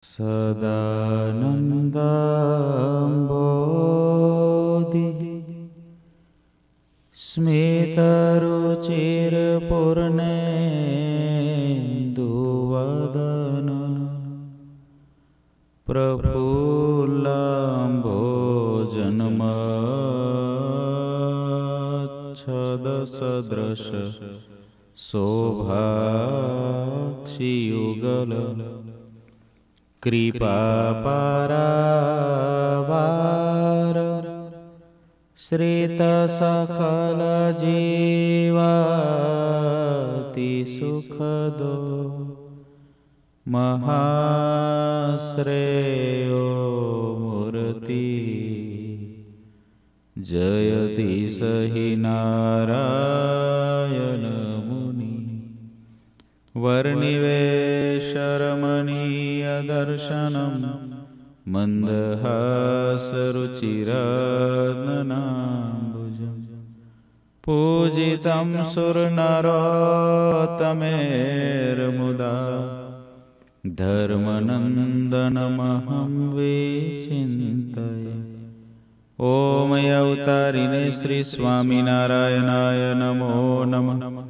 सदानन्दम्बो दि स्मेतरुचिरपुर्णे दुवदन प्रभृलम्भो शोभाक्षियुगल कृपापरावार श्रितसकलजीवातिसुखदो महाश्रेयो मूर्ति जयति सहि नारायण वर्णिवेशरमणीयदर्शनं मन्दहसरुचिरन् पूजितं सुरनरोतमेर्मुदा धर्मनन्दनमहं विचिन्तय ॐ अवतारिणे श्रीस्वामिनारायणाय नमो नमो नमः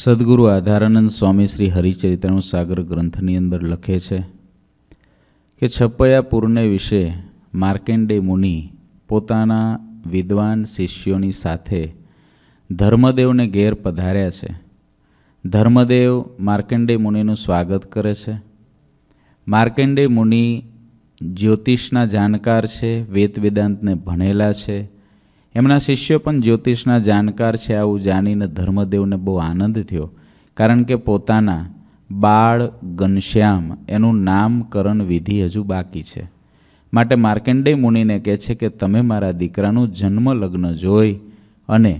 સદગુરુ આધારાનંદ સ્વામી શ્રી હરિચરિત્રનું સાગર ગ્રંથની અંદર લખે છે કે છપ્પયા પૂરને વિશે માર્કેન્ડે મુનિ પોતાના વિદ્વાન શિષ્યોની સાથે ધર્મદેવને ઘેર પધાર્યા છે ધર્મદેવ માર્કેન્ડે મુનિનું સ્વાગત કરે છે માર્કેન્ડે મુનિ જ્યોતિષના જાણકાર છે વેદ વેદાંતને ભણેલા છે એમના શિષ્યો પણ જ્યોતિષના જાણકાર છે આવું જાણીને ધર્મદેવને બહુ આનંદ થયો કારણ કે પોતાના બાળ ઘનશ્યામ એનું નામકરણ વિધિ હજુ બાકી છે માટે માર્કેન્ડેય મુનિને કહે છે કે તમે મારા દીકરાનું જન્મ લગ્ન જોઈ અને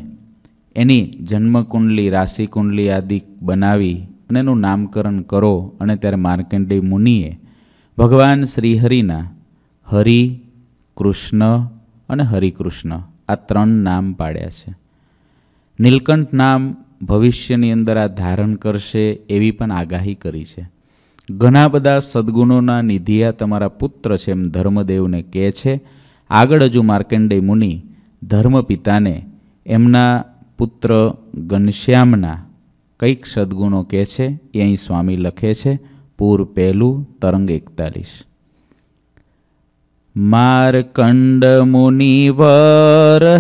એની જન્મકુંડલી રાશિકુંડલી આદિ બનાવી અને એનું નામકરણ કરો અને ત્યારે માર્કેન્ડેય મુનિએ ભગવાન શ્રીહરિના હરિ કૃષ્ણ અને હરિકૃષ્ણ આ ત્રણ નામ પાડ્યા છે નીલકંઠ નામ ભવિષ્યની અંદર આ ધારણ કરશે એવી પણ આગાહી કરી છે ઘણા બધા સદગુણોના નિધિયા તમારા પુત્ર છે એમ ધર્મદેવને કહે છે આગળ હજુ માર્કંડે મુનિ ધર્મપિતાને એમના પુત્ર ઘનશ્યામના કંઈક સદગુણો કહે છે એ અહીં સ્વામી લખે છે પૂર પહેલું તરંગ એકતાલીસ માર્કંડ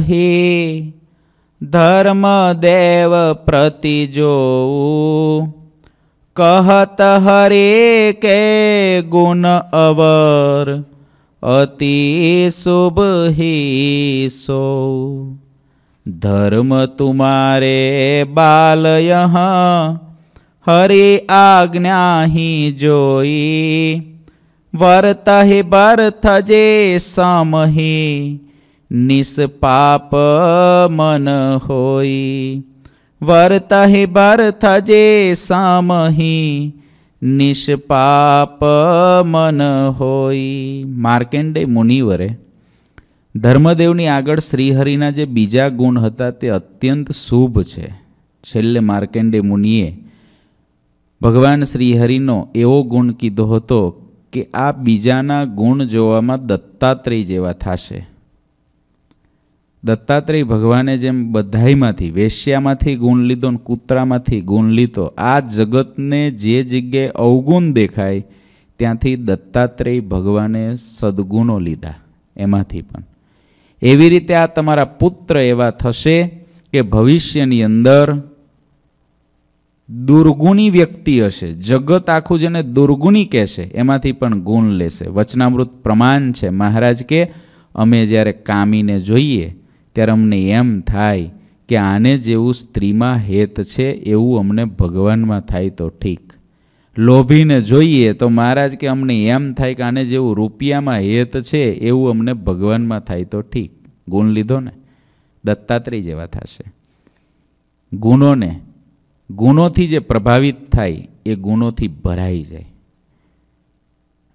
હે ધર્મદેવ પ્રતિ જોવું કહત હરે કે ગુણ અવર અતિ શુભ ही सो धर्म तुम्हारे बाल यहाँ हरि आज्ञा ही વાર્તા હે બાર થજે સામહી નિષ્પાપ મન હોય વાર્તા હે બાર જે સામહી નિષ્પાપ મન હોય માર્કેન્ડે મુનિવરે ધર્મદેવની આગળ શ્રીહરિના જે બીજા ગુણ હતા તે અત્યંત શુભ છે છેલ્લે માર્કેન્ડે મુનિએ ભગવાન શ્રીહરિનો એવો ગુણ કીધો હતો કે આ બીજાના ગુણ જોવામાં દત્તાત્રેય જેવા થશે દત્તાત્રેય ભગવાને જેમ બધાઈમાંથી વેશ્યામાંથી ગુણ લીધો ને કૂતરામાંથી ગુણ લીધો આ જગતને જે જગ્યાએ અવગુણ દેખાય ત્યાંથી દત્તાત્રેય ભગવાને સદગુણો લીધા એમાંથી પણ એવી રીતે આ તમારા પુત્ર એવા થશે કે ભવિષ્યની અંદર દુર્ગુણી વ્યક્તિ હશે જગત આખું જેને દુર્ગુણી કહેશે એમાંથી પણ ગુણ લેશે વચનામૃત પ્રમાણ છે મહારાજ કે અમે જ્યારે કામીને જોઈએ ત્યારે અમને એમ થાય કે આને જેવું સ્ત્રીમાં હેત છે એવું અમને ભગવાનમાં થાય તો ઠીક લોભીને જોઈએ તો મહારાજ કે અમને એમ થાય કે આને જેવું રૂપિયામાં હેત છે એવું અમને ભગવાનમાં થાય તો ઠીક ગુણ લીધો ને દત્તાત્રેય જેવા થશે ગુણોને ગુણોથી જે પ્રભાવિત થાય એ ગુણોથી ભરાઈ જાય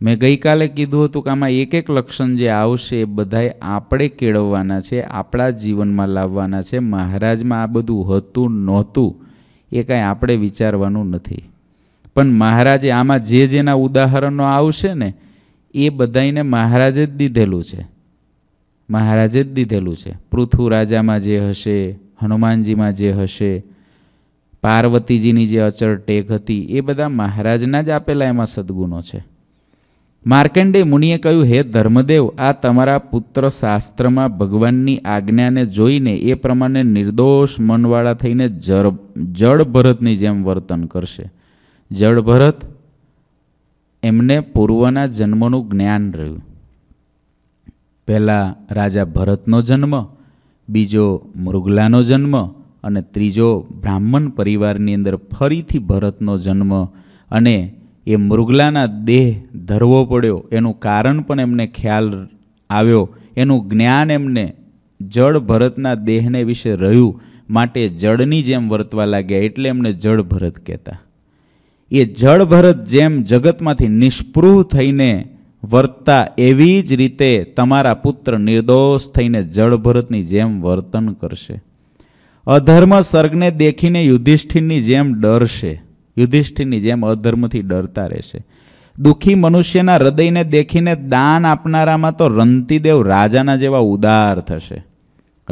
મેં ગઈકાલે કીધું હતું કે આમાં એક એક લક્ષણ જે આવશે એ બધાએ આપણે કેળવવાના છે આપણા જીવનમાં લાવવાના છે મહારાજમાં આ બધું હતું નહોતું એ કાંઈ આપણે વિચારવાનું નથી પણ મહારાજે આમાં જે જેના ઉદાહરણો આવશે ને એ બધાને મહારાજે જ દીધેલું છે મહારાજે જ દીધેલું છે પૃથુ રાજામાં જે હશે હનુમાનજીમાં જે હશે પાર્વતીજીની જે અચળ ટેક હતી એ બધા મહારાજના જ આપેલા એમાં સદગુણો છે માર્કંડે મુનિએ કહ્યું હે ધર્મદેવ આ તમારા પુત્ર શાસ્ત્રમાં ભગવાનની આજ્ઞાને જોઈને એ પ્રમાણે નિર્દોષ મનવાળા થઈને જર જળ ભરતની જેમ વર્તન કરશે જળ ભરત એમને પૂર્વના જન્મનું જ્ઞાન રહ્યું પહેલાં રાજા ભરતનો જન્મ બીજો મૃગલાનો જન્મ અને ત્રીજો બ્રાહ્મણ પરિવારની અંદર ફરીથી ભરતનો જન્મ અને એ મૃગલાના દેહ ધરવો પડ્યો એનું કારણ પણ એમને ખ્યાલ આવ્યો એનું જ્ઞાન એમને જળ ભરતના દેહને વિશે રહ્યું માટે જળની જેમ વર્તવા લાગ્યા એટલે એમને જળ ભરત કહેતા એ જળ ભરત જેમ જગતમાંથી નિષ્પૃહ થઈને વર્તા એવી જ રીતે તમારા પુત્ર નિર્દોષ થઈને જળ ભરતની જેમ વર્તન કરશે અધર્મ સર્ગને દેખીને યુધિષ્ઠિરની જેમ ડરશે યુધિષ્ઠિરની જેમ અધર્મથી ડરતા રહેશે દુઃખી મનુષ્યના હૃદયને દેખીને દાન આપનારામાં તો રંતીદેવ રાજાના જેવા ઉદાર થશે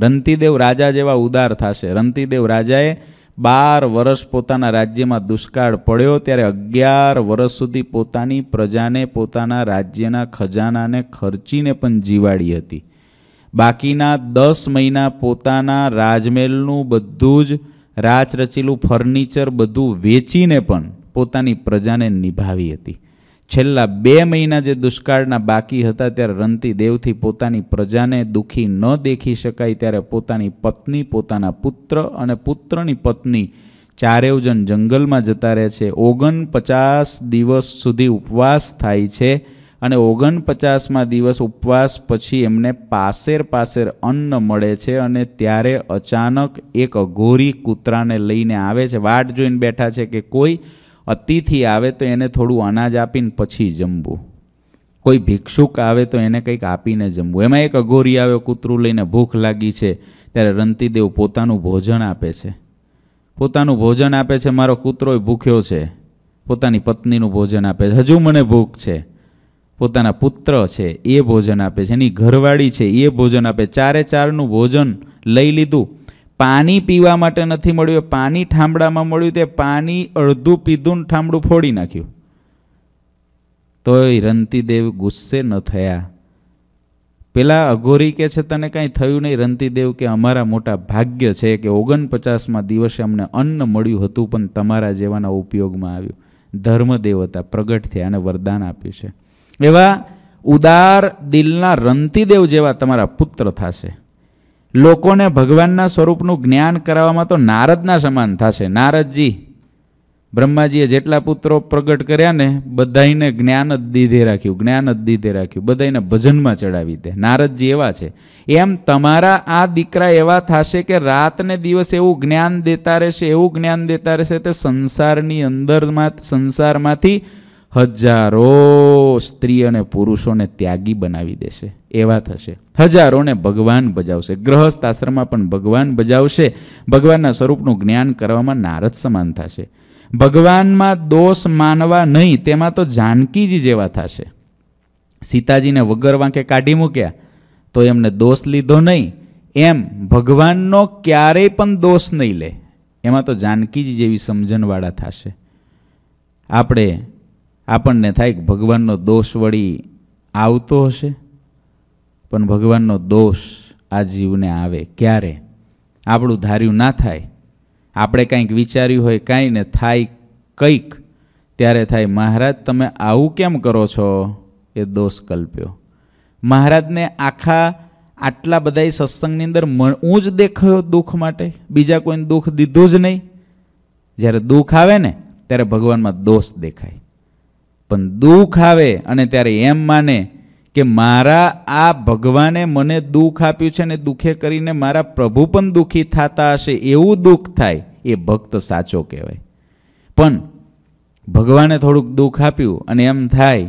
રંતીદેવ રાજા જેવા ઉદાર થશે રંતીદેવ રાજાએ બાર વર્ષ પોતાના રાજ્યમાં દુષ્કાળ પડ્યો ત્યારે અગિયાર વર્ષ સુધી પોતાની પ્રજાને પોતાના રાજ્યના ખજાનાને ખર્ચીને પણ જીવાડી હતી બાકીના દસ મહિના પોતાના રાજમહેલનું બધું જ રાચ રચેલું ફર્નિચર બધું વેચીને પણ પોતાની પ્રજાને નિભાવી હતી છેલ્લા બે મહિના જે દુષ્કાળના બાકી હતા ત્યારે રંતી દેવથી પોતાની પ્રજાને દુઃખી ન દેખી શકાય ત્યારે પોતાની પત્ની પોતાના પુત્ર અને પુત્રની પત્ની ચારેવ જન જંગલમાં જતા રહે છે ઓગણ પચાસ દિવસ સુધી ઉપવાસ થાય છે અને ઓગણપચાસમાં દિવસ ઉપવાસ પછી એમને પાસેર પાસેર અન્ન મળે છે અને ત્યારે અચાનક એક અઘોરી કૂતરાને લઈને આવે છે વાટ જોઈને બેઠા છે કે કોઈ અતિથિ આવે તો એને થોડું અનાજ આપીને પછી જમવું કોઈ ભિક્ષુક આવે તો એને કંઈક આપીને જમવું એમાં એક અઘોરી આવ્યો કૂતરું લઈને ભૂખ લાગી છે ત્યારે રંતીદેવ પોતાનું ભોજન આપે છે પોતાનું ભોજન આપે છે મારો કૂતરોય ભૂખ્યો છે પોતાની પત્નીનું ભોજન આપે છે હજુ મને ભૂખ છે પોતાના પુત્ર છે એ ભોજન આપે છે એની ઘરવાળી છે એ ભોજન આપે ચારે ચારનું ભોજન લઈ લીધું પાણી પીવા માટે નથી મળ્યું પાણી ઠામડામાં મળ્યું તે પાણી અડધું પીધું ને ઠામડું ફોડી નાખ્યું તોય રંતીદેવ ગુસ્સે ન થયા પેલા અઘોરી કે છે તને કાંઈ થયું નહીં રંતીદેવ કે અમારા મોટા ભાગ્ય છે કે ઓગણપચાસમાં દિવસે અમને અન્ન મળ્યું હતું પણ તમારા જેવાના ઉપયોગમાં આવ્યું ધર્મદેવતા પ્રગટ થયા અને વરદાન આપ્યું છે એવા ઉદાર દિલના રંતીદેવ જેવા તમારા પુત્ર થશે લોકોને ભગવાનના સ્વરૂપનું જ્ઞાન કરાવવામાં તો નારદના સમાન થશે નારદજી બ્રહ્માજીએ જેટલા પુત્રો પ્રગટ કર્યા ને બધાને જ્ઞાન જ દીધે રાખ્યું જ્ઞાન જ દીધે રાખ્યું બધાને ભજનમાં ચડાવી દે નારદજી એવા છે એમ તમારા આ દીકરા એવા થશે કે રાતને દિવસ એવું જ્ઞાન દેતા રહેશે એવું જ્ઞાન દેતા રહેશે તે સંસારની અંદરમાં સંસારમાંથી હજારો સ્ત્રી અને પુરુષોને ત્યાગી બનાવી દેશે એવા થશે હજારોને ભગવાન બજાવશે ગ્રહસ્થ આશ્રમમાં પણ ભગવાન બજાવશે ભગવાનના સ્વરૂપનું જ્ઞાન કરવામાં નારદ સમાન થશે ભગવાનમાં દોષ માનવા નહીં તેમાં તો જાનકીજી જેવા થશે સીતાજીને વગર વાંકે કાઢી મૂક્યા તો એમને દોષ લીધો નહીં એમ ભગવાનનો ક્યારેય પણ દોષ નહીં લે એમાં તો જાનકીજી જેવી સમજણવાળા થશે આપણે આપણને થાય કે ભગવાનનો દોષ વળી આવતો હશે પણ ભગવાનનો દોષ આ જીવને આવે ક્યારે આપણું ધાર્યું ના થાય આપણે કંઈક વિચાર્યું હોય કાંઈ ને થાય કંઈક ત્યારે થાય મહારાજ તમે આવું કેમ કરો છો એ દોષ કલ્પ્યો મહારાજને આખા આટલા બધાય સત્સંગની અંદર હું જ દેખાયો દુઃખ માટે બીજા કોઈને દુઃખ દીધું જ નહીં જ્યારે દુઃખ આવે ને ત્યારે ભગવાનમાં દોષ દેખાય પણ દુઃખ આવે અને ત્યારે એમ માને કે મારા આ ભગવાને મને દુઃખ આપ્યું છે ને દુઃખે કરીને મારા પ્રભુ પણ દુઃખી થતા હશે એવું દુઃખ થાય એ ભક્ત સાચો કહેવાય પણ ભગવાને થોડુંક દુઃખ આપ્યું અને એમ થાય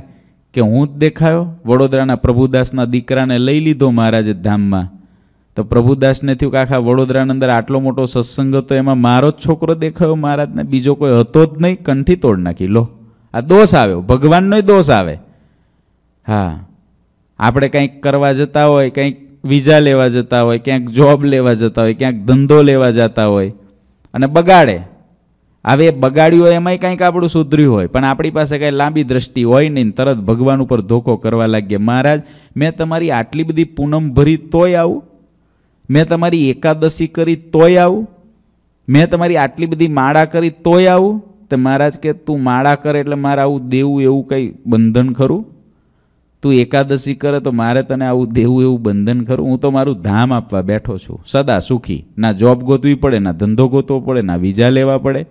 કે હું જ દેખાયો વડોદરાના પ્રભુદાસના દીકરાને લઈ લીધો મહારાજે ધામમાં તો પ્રભુદાસને થયું કે આખા વડોદરાની અંદર આટલો મોટો સત્સંગ હતો એમાં મારો જ છોકરો દેખાયો મહારાજને બીજો કોઈ હતો જ નહીં કંઠી તોડ નાખી લો આ દોષ આવ્યો ભગવાનનો દોષ આવે હા આપણે કંઈક કરવા જતા હોય કંઈક વિઝા લેવા જતા હોય ક્યાંક જોબ લેવા જતા હોય ક્યાંક ધંધો લેવા જતા હોય અને બગાડે હવે બગાડ્યું હોય એમાંય કંઈક આપણું સુધર્યું હોય પણ આપણી પાસે કંઈ લાંબી દ્રષ્ટિ હોય નહીં તરત ભગવાન ઉપર ધોખો કરવા લાગીએ મહારાજ મેં તમારી આટલી બધી પૂનમ ભરી તોય આવું મેં તમારી એકાદશી કરી તોય આવું મેં તમારી આટલી બધી માળા કરી તોય આવું તે મહારાજ કે તું માળા કરે એટલે મારે આવું દેવું એવું કંઈ બંધન ખરું તું એકાદશી કરે તો મારે તને આવું દેવું એવું બંધન ખરું હું તો મારું ધામ આપવા બેઠો છું સદા સુખી ના જોબ ગોતવી પડે ના ધંધો ગોતવો પડે ના વિઝા લેવા પડે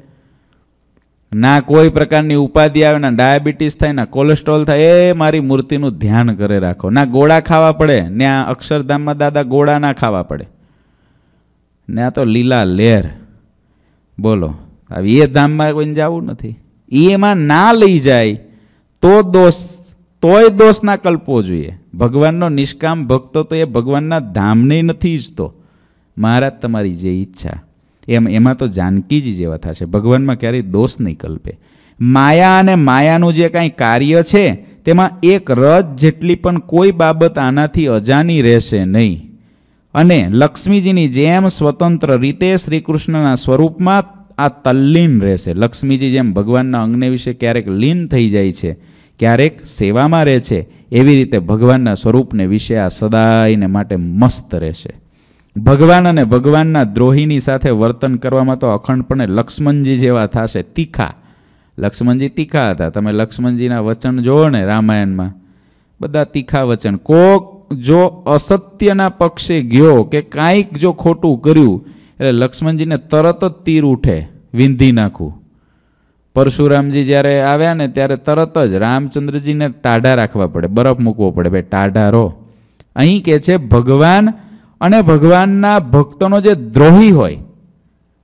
ના કોઈ પ્રકારની ઉપાધિ આવે ના ડાયાબિટીસ થાય ના કોલેસ્ટ્રોલ થાય એ મારી મૂર્તિનું ધ્યાન કરે રાખો ના ગોળા ખાવા પડે ને આ અક્ષરધામમાં દાદા ગોળા ના ખાવા પડે ને આ તો લીલા લેર બોલો હવે એ ધામમાં કોઈને જવું નથી એમાં ના લઈ જાય તો દોષ તોય દોષના કલ્પો જોઈએ ભગવાનનો નિષ્કામ ભક્તો તો એ ભગવાનના ધામને નથી ઈચ્છતો મહારાજ તમારી જે ઈચ્છા એમ એમાં તો જાનકી જ જેવા થશે ભગવાનમાં ક્યારેય દોષ નહીં કલ્પે માયા અને માયાનું જે કાંઈ કાર્ય છે તેમાં એક રજ જેટલી પણ કોઈ બાબત આનાથી અજાની રહેશે નહીં અને લક્ષ્મીજીની જેમ સ્વતંત્ર રીતે શ્રીકૃષ્ણના સ્વરૂપમાં આ તલ્લીન રહેશે લક્ષ્મીજી જેમ ભગવાનના અંગને વિશે ક્યારેક લીન થઈ જાય છે ક્યારેક સેવામાં રહે છે એવી રીતે ભગવાનના સ્વરૂપને વિશે આ સદાયને માટે મસ્ત રહેશે ભગવાન અને ભગવાનના દ્રોહીની સાથે વર્તન કરવામાં તો અખંડપણે લક્ષ્મણજી જેવા થશે તીખા લક્ષ્મણજી તીખા હતા તમે લક્ષ્મણજીના વચન જોવો ને રામાયણમાં બધા તીખા વચન કોક જો અસત્યના પક્ષે ગયો કે કાંઈક જો ખોટું કર્યું એટલે લક્ષ્મણજીને તરત જ તીર ઉઠે વિંધી નાખું પરશુરામજી જ્યારે આવ્યા ને ત્યારે તરત જ રામચંદ્રજીને ટાઢા રાખવા પડે બરફ મૂકવો પડે ભાઈ ટાઢા રહો અહીં કે છે ભગવાન અને ભગવાનના ભક્તનો જે દ્રોહી હોય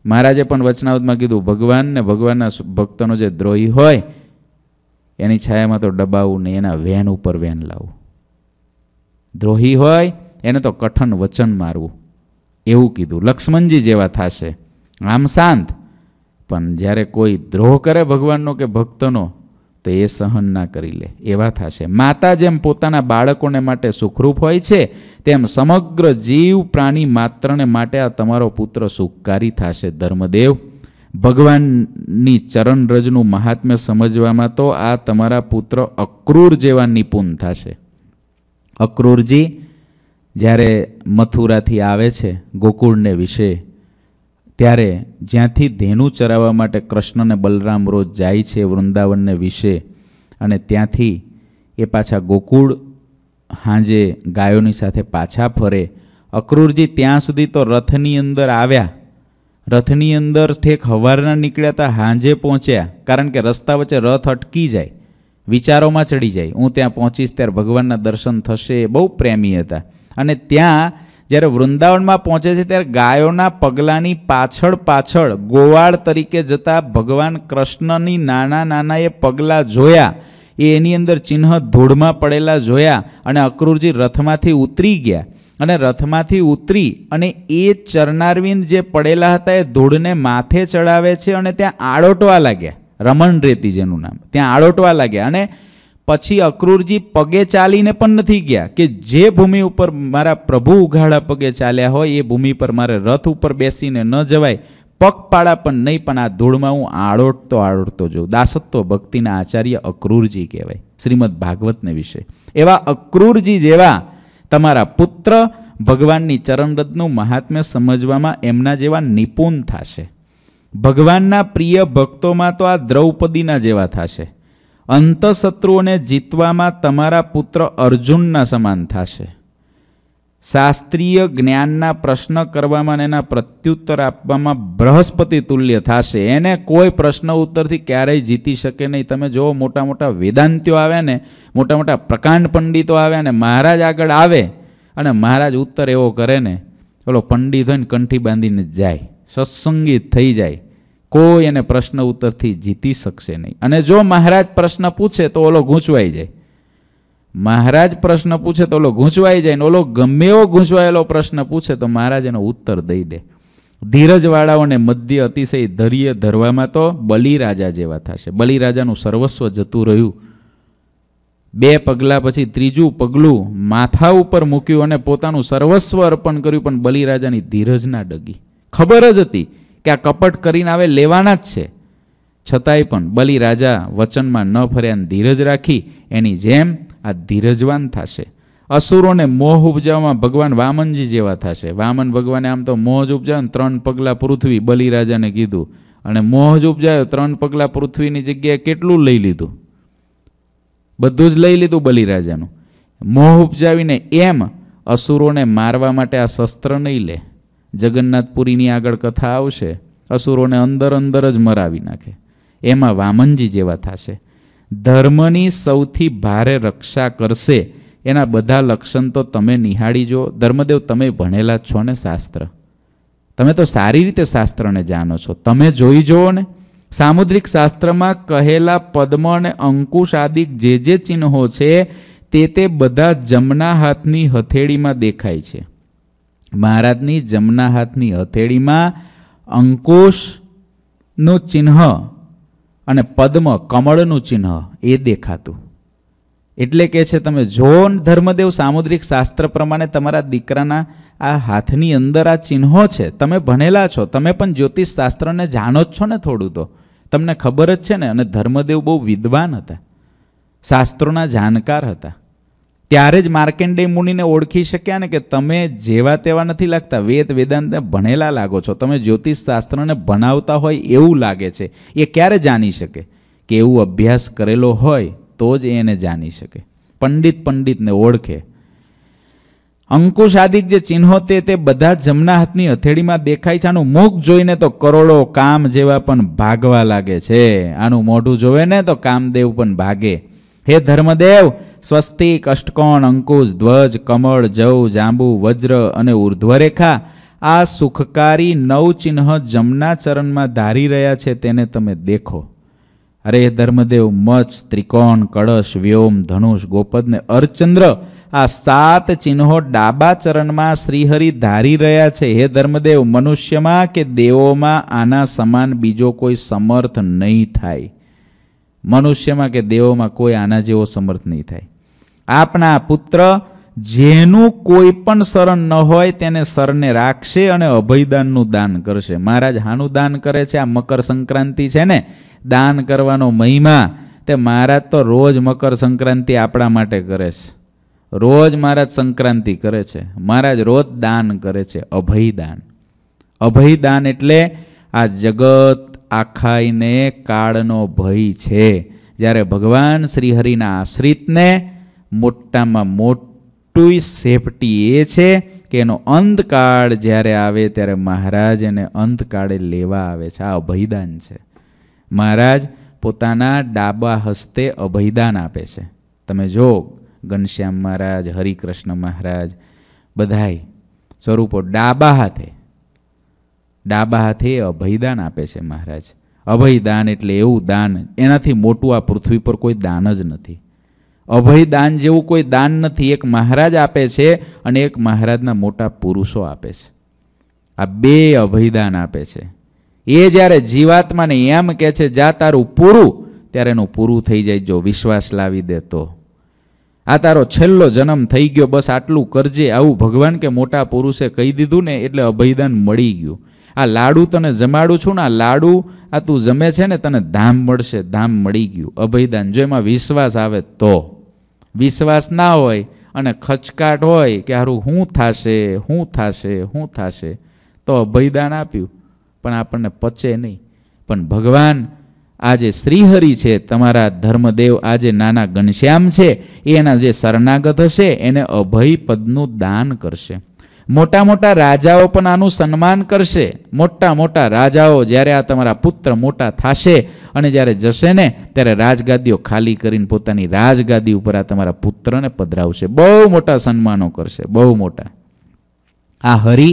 મહારાજે પણ વચનાવતમાં કીધું ભગવાન ને ભગવાનના ભક્તનો જે દ્રોહી હોય એની છાયામાં તો ડબાવું નહીં એના વેન ઉપર વેન લાવવું દ્રોહી હોય એને તો કઠણ વચન મારવું એવું કીધું લક્ષ્મણજી જેવા થશે આમ શાંત પણ જ્યારે કોઈ દ્રોહ કરે ભગવાનનો કે ભક્તનો તો એ સહન ના કરી લે એવા થશે માતા જેમ પોતાના બાળકોને માટે સુખરૂપ હોય છે તેમ સમગ્ર જીવ પ્રાણી માત્રને માટે આ તમારો પુત્ર સુખકારી થશે ધર્મદેવ ભગવાનની ચરણરજનું મહાત્મ્ય સમજવામાં તો આ તમારા પુત્ર અક્રૂર જેવા નિપુણ થશે અક્રૂરજી જ્યારે મથુરાથી આવે છે ગોકુળને વિશે ત્યારે જ્યાંથી ધેનુ ચરાવવા માટે કૃષ્ણને બલરામ રોજ જાય છે વૃંદાવનને વિશે અને ત્યાંથી એ પાછા ગોકુળ હાંજે ગાયોની સાથે પાછા ફરે અક્રૂરજી ત્યાં સુધી તો રથની અંદર આવ્યા રથની અંદર ઠેક હવારના નીકળ્યા હતા હાંજે પહોંચ્યા કારણ કે રસ્તા વચ્ચે રથ અટકી જાય વિચારોમાં ચડી જાય હું ત્યાં પહોંચીશ ત્યારે ભગવાનના દર્શન થશે એ બહુ પ્રેમી હતા અને ત્યાં જ્યારે વૃંદાવનમાં પહોંચે છે ત્યારે ગાયોના પગલાની પાછળ પાછળ ગોવાળ તરીકે જતા ભગવાન કૃષ્ણની નાના નાના એ પગલાં જોયા એ એની અંદર ચિહ્ન ધૂળમાં પડેલા જોયા અને અક્રૂરજી રથમાંથી ઉતરી ગયા અને રથમાંથી ઉતરી અને એ ચરનારવિંદ જે પડેલા હતા એ ધૂળને માથે ચડાવે છે અને ત્યાં આળોટવા લાગ્યા રમણ રેતી જેનું નામ ત્યાં આળોટવા લાગ્યા અને પછી અક્રૂરજી પગે ચાલીને પણ નથી ગયા કે જે ભૂમિ ઉપર મારા પ્રભુ ઉઘાડા પગે ચાલ્યા હોય એ ભૂમિ પર મારે રથ ઉપર બેસીને ન જવાય પગપાળા પણ નહીં પણ આ ધૂળમાં હું આળોટતો આળોટતો જોઉં દાસત્વ ભક્તિના આચાર્ય અક્રૂરજી કહેવાય શ્રીમદ ભાગવતને વિશે એવા અક્રૂરજી જેવા તમારા પુત્ર ભગવાનની ચરણરદનું મહાત્મ્ય સમજવામાં એમના જેવા નિપુણ થશે ભગવાનના પ્રિય ભક્તોમાં તો આ દ્રૌપદીના જેવા થશે અંતઃશત્રુઓને જીતવામાં તમારા પુત્ર અર્જુનના સમાન થશે શાસ્ત્રીય જ્ઞાનના પ્રશ્ન કરવામાં એના પ્રત્યુત્તર આપવામાં બૃહસ્પતિ તુલ્ય થશે એને કોઈ પ્રશ્ન ઉત્તરથી ક્યારેય જીતી શકે નહીં તમે જુઓ મોટા મોટા વેદાંતિઓ આવ્યા ને મોટા મોટા પ્રકાંડ પંડિતો આવ્યા ને મહારાજ આગળ આવે અને મહારાજ ઉત્તર એવો કરે ને ઓલો પંડિત હોય ને કંઠી બાંધીને જાય સત્સંગીત થઈ જાય કોઈ એને પ્રશ્ન ઉત્તરથી જીતી શકશે નહીં અને જો મહારાજ પ્રશ્ન પૂછે તો ઓલો ગૂંચવાઈ જાય મહારાજ પ્રશ્ન પૂછે તો ઓલો ગૂંચવાઈ જાય ને ઓલો ગમે એવો ગૂંચવાયેલો પ્રશ્ન પૂછે તો મહારાજ એનો ઉત્તર દઈ દે ધીરજવાળાઓને મધ્ય અતિશય ધૈર્ય ધરવામાં તો બલિરાજા જેવા થશે બલિરાજાનું સર્વસ્વ જતું રહ્યું બે પગલાં પછી ત્રીજું પગલું માથા ઉપર મૂક્યું અને પોતાનું સર્વસ્વ અર્પણ કર્યું પણ બલિરાજાની ધીરજ ના ડગી ખબર જ હતી કે આ કપટ કરીને આવે લેવાના જ છે છતાંય પણ બલિ રાજા વચનમાં ન ફર્યા ધીરજ રાખી એની જેમ આ ધીરજવાન થશે અસુરોને મોહ ઉપજાવવામાં ભગવાન વામનજી જેવા થશે વામન ભગવાને આમ તો મોહ જ ઉપજાવે ત્રણ પગલાં પૃથ્વી બલિરાજાને કીધું અને મોહ જ ઉપજાવ્યો ત્રણ પગલાં પૃથ્વીની જગ્યાએ કેટલું લઈ લીધું બધું જ લઈ લીધું બલિરાજાનું મોહ ઉપજાવીને એમ અસુરોને મારવા માટે આ શસ્ત્ર નહીં લે જગન્નાથપુરીની આગળ કથા આવશે અસુરોને અંદર અંદર જ મરાવી નાખે એમાં વામનજી જેવા થશે ધર્મની સૌથી ભારે રક્ષા કરશે એના બધા લક્ષણ તો તમે નિહાળી જુઓ ધર્મદેવ તમે ભણેલા છો ને શાસ્ત્ર તમે તો સારી રીતે શાસ્ત્રને જાણો છો તમે જોઈ જુઓ ને સામુદ્રિક શાસ્ત્રમાં કહેલા પદ્મ અને અંકુશ આદિક જે જે ચિહ્નો છે તે તે બધા જમના હાથની હથેળીમાં દેખાય છે મહારાજની જમના હાથની હથેળીમાં અંકુશનું ચિહ્ન અને પદ્મ કમળનું ચિહ્ન એ દેખાતું એટલે કે છે તમે જો ધર્મદેવ સામુદ્રિક શાસ્ત્ર પ્રમાણે તમારા દીકરાના આ હાથની અંદર આ ચિહ્નો છે તમે ભણેલા છો તમે પણ જ્યોતિષ શાસ્ત્રને જાણો જ છો ને થોડું તો તમને ખબર જ છે ને અને ધર્મદેવ બહુ વિદ્વાન હતા શાસ્ત્રોના જાણકાર હતા ત્યારે જ માર્કેન્ડે મુનિને ઓળખી શક્યા ને કે તમે જેવા તેવા નથી લાગતા વેદ વેદાંતને ભણેલા લાગો છો તમે જ્યોતિષશાસ્ત્રને ભણાવતા હોય એવું લાગે છે એ ક્યારે જાણી શકે કે એવું અભ્યાસ કરેલો હોય તો જ એને જાણી શકે પંડિત પંડિતને ઓળખે અંકુશ આદિક જે ચિહ્નો તે તે બધા જમના હાથની હથેળીમાં દેખાય છે આનું મુખ જોઈને તો કરોડો કામ જેવા પણ ભાગવા લાગે છે આનું મોઢું જોવે ને તો કામદેવ પણ ભાગે હે ધર્મદેવ સ્વસ્તિક અષ્ટકોણ અંકુશ ધ્વજ કમળ જવ જાંબુ વજ્ર અને ઉર્ધ્વરેખા આ સુખકારી નવ ચિહ્ન જમના ચરણમાં ધારી રહ્યા છે તેને તમે દેખો અરે ધર્મદેવ મત્સ ત્રિકોણ કળશ વ્યોમ ધનુષ ગોપદને અર્ચંદ્ર આ સાત ચિહ્નો ડાબા ચરણમાં શ્રીહરિ ધારી રહ્યા છે હે ધર્મદેવ મનુષ્યમાં કે દેવોમાં આના સમાન બીજો કોઈ સમર્થ નહીં થાય મનુષ્યમાં કે દેવોમાં કોઈ આના જેવો સમર્થ નહીં થાય આપના પુત્ર જેનું કોઈ પણ શરણ ન હોય તેને સરને રાખશે અને અભયદાનનું દાન કરશે મહારાજ હાનું દાન કરે છે આ મકર સંક્રાંતિ છે ને દાન કરવાનો મહિમા તે મહારાજ તો રોજ મકર સંક્રાંતિ આપણા માટે કરે છે રોજ મહારાજ સંક્રાંતિ કરે છે મહારાજ રોજ દાન કરે છે અભયદાન અભયદાન એટલે આ જગત આખાઈને કાળનો ભય છે જ્યારે ભગવાન શ્રીહરિના આશ્રિતને મોટામાં મોટું સેફટી એ છે કે એનો અંતકાળ જ્યારે આવે ત્યારે મહારાજ એને અંતકાળે લેવા આવે છે આ અભયદાન છે મહારાજ પોતાના ડાબા હસ્તે અભયદાન આપે છે તમે જો ઘનશ્યામ મહારાજ હરિકૃષ્ણ મહારાજ બધાય સ્વરૂપો ડાબા હાથે ડાબા હાથે અભયદાન આપે છે મહારાજ અભયદાન એટલે એવું દાન એનાથી મોટું આ પૃથ્વી પર કોઈ દાન જ નથી અભયદાન જેવું કોઈ દાન નથી એક મહારાજ આપે છે અને એક મહારાજના મોટા પુરુષો આપે છે આ બે અભયદાન આપે છે એ જ્યારે જીવાત્માને એમ કહે છે જા તારું પૂરું ત્યારે એનું પૂરું થઈ જાય જો વિશ્વાસ લાવી દે તો આ તારો છેલ્લો જન્મ થઈ ગયો બસ આટલું કરજે આવું ભગવાન કે મોટા પુરુષે કહી દીધું ને એટલે અભયદાન મળી ગયું આ લાડુ તને જમાડું છું ને આ લાડુ આ તું જમે છે ને તને ધામ મળશે ધામ મળી ગયું અભયદાન જો એમાં વિશ્વાસ આવે તો વિશ્વાસ ના હોય અને ખચકાટ હોય કે સારું હું થશે હું થશે હું થશે તો અભયદાન આપ્યું પણ આપણને પચે નહીં પણ ભગવાન આજે શ્રીહરિ છે તમારા ધર્મદેવ આજે નાના ઘનશ્યામ છે એના જે શરણાગત હશે એને અભય પદનું દાન કરશે મોટા મોટા રાજાઓ પણ આનું સન્માન કરશે મોટા મોટા રાજાઓ જ્યારે આ તમારા પુત્ર મોટા થશે અને જ્યારે જશે ને ત્યારે રાજગાદીઓ ખાલી કરીને પોતાની રાજગાદી ઉપર આ તમારા પુત્રને પધરાવશે બહુ મોટા સન્માનો કરશે બહુ મોટા આ હરિ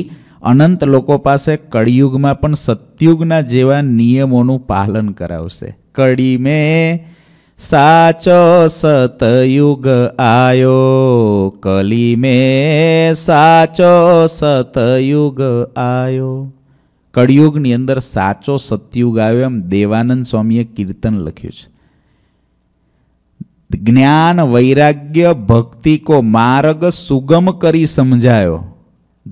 અનંત લોકો પાસે કળિયુગમાં પણ સત્યુગના જેવા નિયમોનું પાલન કરાવશે કડી મેં સાચો સતયુગ આયો કલીમે સાચો સતયુગ આયો કળિયુગની અંદર સાચો સતયુગ આવ્યો એમ દેવાનંદ સ્વામીએ કીર્તન લખ્યું છે જ્ઞાન વૈરાગ્ય ભક્તિ કો માર્ગ સુગમ કરી સમજાયો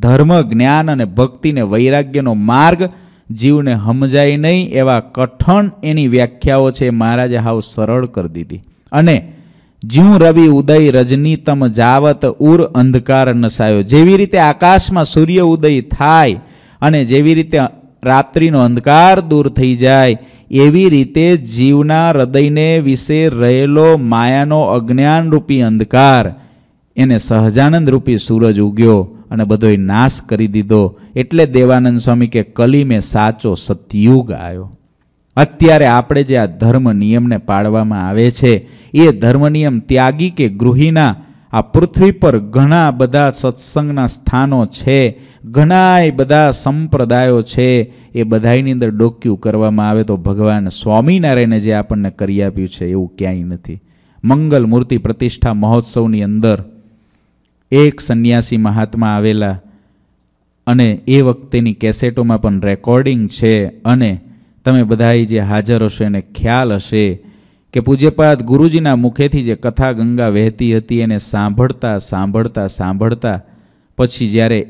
ધર્મ જ્ઞાન અને ભક્તિને વૈરાગ્યનો માર્ગ જીવને સમજાય નહીં એવા કઠણ એની વ્યાખ્યાઓ છે મહારાજે હાવ સરળ કરી દીધી અને જ્યું રવિ ઉદય રજનીતમ જાવત ઉર અંધકાર નસાયો જેવી રીતે આકાશમાં સૂર્ય ઉદય થાય અને જેવી રીતે રાત્રિનો અંધકાર દૂર થઈ જાય એવી રીતે જીવના હૃદયને વિશે રહેલો માયાનો અજ્ઞાનરૂપી અંધકાર એને સહજાનંદ રૂપી સૂરજ ઉગ્યો અને બધોય નાશ કરી દીધો એટલે દેવાનંદ સ્વામી કે કલીમે સાચો સતયુગ આવ્યો અત્યારે આપણે જે આ ધર્મ નિયમને પાળવામાં આવે છે એ ધર્મ નિયમ ત્યાગી કે ગૃહિના આ પૃથ્વી પર ઘણા બધા સત્સંગના સ્થાનો છે ઘણાય બધા સંપ્રદાયો છે એ બધાની અંદર ડોક્યુ કરવામાં આવે તો ભગવાન સ્વામિનારાયણે જે આપણને કરી આપ્યું છે એવું ક્યાંય નથી મંગલ મૂર્તિ પ્રતિષ્ઠા મહોત્સવની અંદર એક સંન્યાસી મહાત્મા આવેલા અને એ વખતેની કેસેટોમાં પણ રેકોર્ડિંગ છે અને તમે બધાએ જે હાજર હશો એને ખ્યાલ હશે કે પૂજ્યપાદ ગુરુજીના મુખેથી જે કથા ગંગા વહેતી હતી એને સાંભળતા સાંભળતા સાંભળતા પછી જ્યારે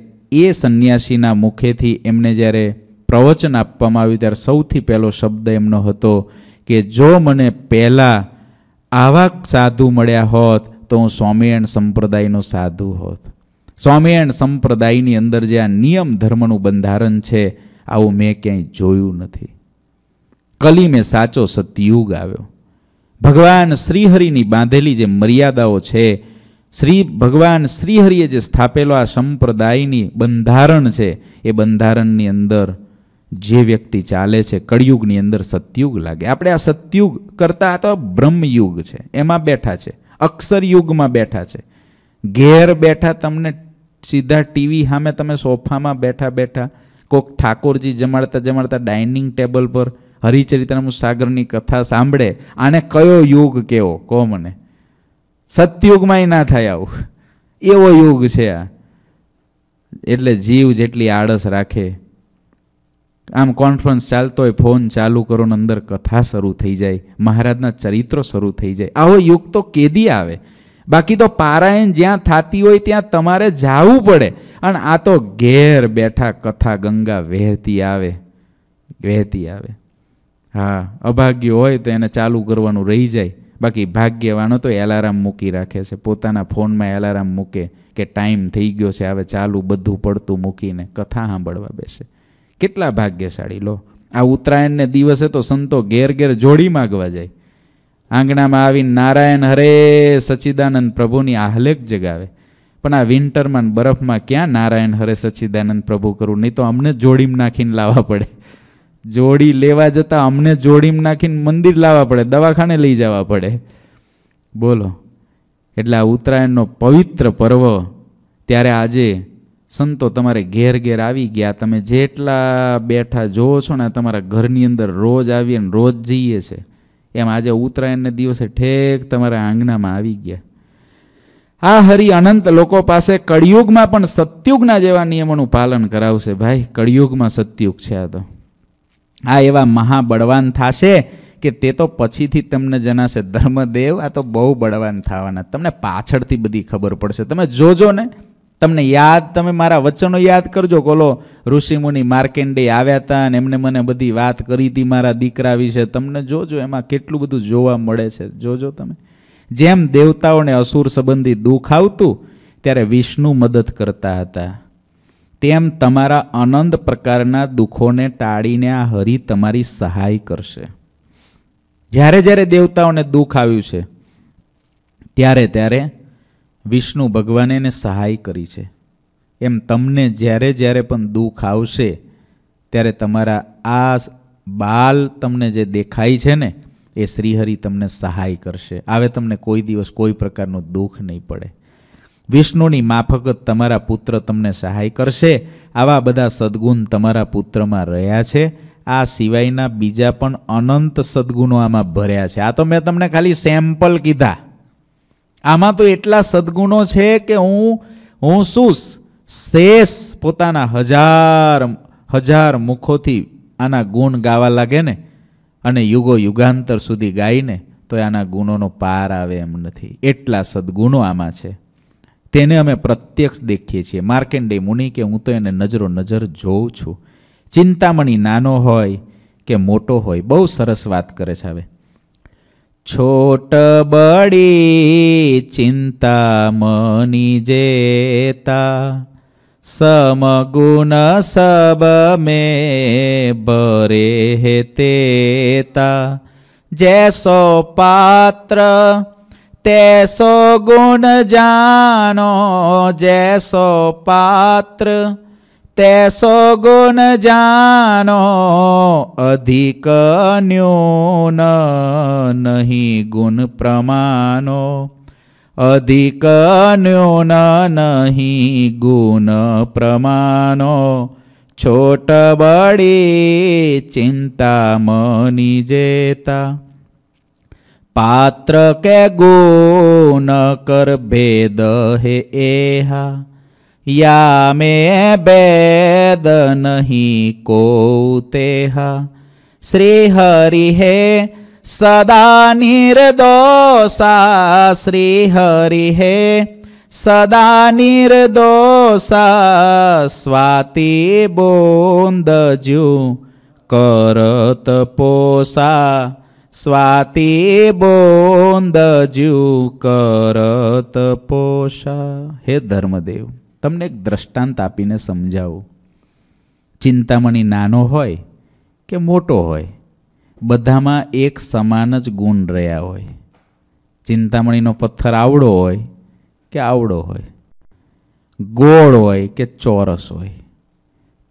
એ સંન્યાસીના મુખેથી એમને જ્યારે પ્રવચન આપવામાં આવ્યું ત્યારે સૌથી પહેલો શબ્દ એમનો હતો કે જો મને પહેલાં આવા સાધુ મળ્યા હોત તો હું સ્વામિયાણ સંપ્રદાયનો સાધુ હોત સ્વામિયાણ સંપ્રદાયની અંદર જે આ નિયમ ધર્મનું બંધારણ છે આવું મેં ક્યાંય જોયું નથી કલી મેં સાચો સતયુગ આવ્યો ભગવાન શ્રીહરિની બાંધેલી જે મર્યાદાઓ છે શ્રી ભગવાન શ્રીહરિએ જે સ્થાપેલો આ સંપ્રદાયની બંધારણ છે એ બંધારણની અંદર જે વ્યક્તિ ચાલે છે કળિયુગની અંદર સતયુગ લાગે આપણે આ સતયુગ કરતા આ તો બ્રહ્મયુગ છે એમાં બેઠા છે અક્ષર યુગમાં બેઠા છે ઘેર બેઠા તમને સીધા ટીવી સામે તમે સોફામાં બેઠા બેઠા કોક ઠાકોરજી જમાડતા જમાડતા ડાઇનિંગ ટેબલ પર હરિચરિત્રનું સાગરની કથા સાંભળે આને કયો યુગ કેવો કહો મને સતયુગમાંય ના થાય આવું એવો યુગ છે આ એટલે જીવ જેટલી આળસ રાખે આમ કોન્ફરન્સ ચાલતો હોય ફોન ચાલુ કરો ને અંદર કથા શરૂ થઈ જાય મહારાજના ચરિત્રો શરૂ થઈ જાય આવો યુગ તો કેદી આવે બાકી તો પારાયણ જ્યાં થતી હોય ત્યાં તમારે જાવું પડે અને આ તો ઘેર બેઠા કથા ગંગા વહેતી આવે વહેતી આવે હા અભાગ્ય હોય તો એને ચાલુ કરવાનું રહી જાય બાકી ભાગ્યવાનો તો એલારામ મૂકી રાખે છે પોતાના ફોનમાં એલારામ મૂકે કે ટાઈમ થઈ ગયો છે હવે ચાલુ બધું પડતું મૂકીને કથા સાંભળવા બેસે કેટલા ભાગ્યશાળી લો આ ઉત્તરાયણને દિવસે તો સંતો ઘેર ઘેર જોડી માગવા જાય આંગણામાં આવી નારાયણ હરે સચ્ચિદાનંદ પ્રભુની આહલેખ જગાવે પણ આ વિન્ટરમાં બરફમાં ક્યાં નારાયણ હરે સચ્ચિદાનંદ પ્રભુ કરું નહીં તો અમને જોડીમ નાખીને લાવવા પડે જોડી લેવા જતાં અમને જોડીમ નાખીને મંદિર લાવવા પડે દવાખાને લઈ જવા પડે બોલો એટલે આ ઉત્તરાયણનો પવિત્ર પર્વ ત્યારે આજે સંતો તમારે ઘેર ઘેર આવી ગયા તમે જેટલા બેઠા જોવો છો ને તમારા ઘરની અંદર રોજ આવીએ ને રોજ જઈએ છે એમ આજે ઉત્તરાયણને દિવસે ઠેક તમારા આંગણામાં આવી ગયા આ હરિ અનંત લોકો પાસે કળિયુગમાં પણ સત્યુગના જેવા નિયમોનું પાલન કરાવશે ભાઈ કળિયુગમાં સત્યુગ છે આ તો આ એવા મહાબળવાન થશે કે તે તો પછીથી તમને જણાશે ધર્મદેવ આ તો બહુ બળવાન થવાના તમને પાછળથી બધી ખબર પડશે તમે જોજો ને તમને યાદ તમે મારા વચનો યાદ કરજો કોલો ઋષિમુનિ માર્કેન્ડે આવ્યા હતા અને એમને મને બધી વાત કરી હતી મારા દીકરા વિશે તમને જોજો એમાં કેટલું બધું જોવા મળે છે જોજો તમે જેમ દેવતાઓને અસુર સંબંધી દુઃખ આવતું ત્યારે વિષ્ણુ મદદ કરતા હતા તેમ તમારા અનંત પ્રકારના દુઃખોને ટાળીને આ હરિ તમારી સહાય કરશે જ્યારે જ્યારે દેવતાઓને દુઃખ આવ્યું છે ત્યારે ત્યારે વિષ્ણુ ભગવાને એને સહાય કરી છે એમ તમને જ્યારે જ્યારે પણ દુઃખ આવશે ત્યારે તમારા આ બાલ તમને જે દેખાય છે ને એ શ્રીહરિ તમને સહાય કરશે આવે તમને કોઈ દિવસ કોઈ પ્રકારનું દુઃખ નહીં પડે વિષ્ણુની માફક જ તમારા પુત્ર તમને સહાય કરશે આવા બધા સદ્ગુણ તમારા પુત્રમાં રહ્યા છે આ સિવાયના બીજા પણ અનંત સદ્ગુણો આમાં ભર્યા છે આ તો મેં તમને ખાલી સેમ્પલ કીધા આમાં તો એટલા સદગુણો છે કે હું હું શું શેષ પોતાના હજાર હજાર મુખોથી આના ગુણ ગાવા લાગે ને અને યુગો યુગાંતર સુધી ગાઈને તો આના ગુણોનો પાર આવે એમ નથી એટલા સદગુણો આમાં છે તેને અમે પ્રત્યક્ષ દેખીએ છીએ માર્કેન્ડે મુનિ કે હું તો એને નજરો નજર જોઉં છું ચિંતામણી નાનો હોય કે મોટો હોય બહુ સરસ વાત કરે છે હવે छोट ोट बी चिन्ता सब में बरे हेतेता जैसो पात्र तैसो गुण जानो जैसो पात्र તૈસો ગુણ જાનો અધિક ન્યૂન નહીં ગુણ પ્રમાણો અધિક ન્યૂન નહીં ગુણ પ્રમાણો છોટ બડી ચિંતા મની જેતા પાત્ર કે ગુણ કર ભેદ હે એહા या में वेद नहीं को तेहा श्री हरि हे सदा निर्दोषा श्री हरि हे सदा निर्दोषा स्वाति बोंद जो करत पोषा स्वाति बोंद बोन्दजु करत पोषा हे धर्मदेव તમને એક દ્રષ્ટાંત આપીને સમજાવું ચિંતામણી નાનો હોય કે મોટો હોય બધામાં એક સમાન જ ગુણ રહ્યા હોય ચિંતામણીનો પથ્થર આવડો હોય કે આવડો હોય ગોળ હોય કે ચોરસ હોય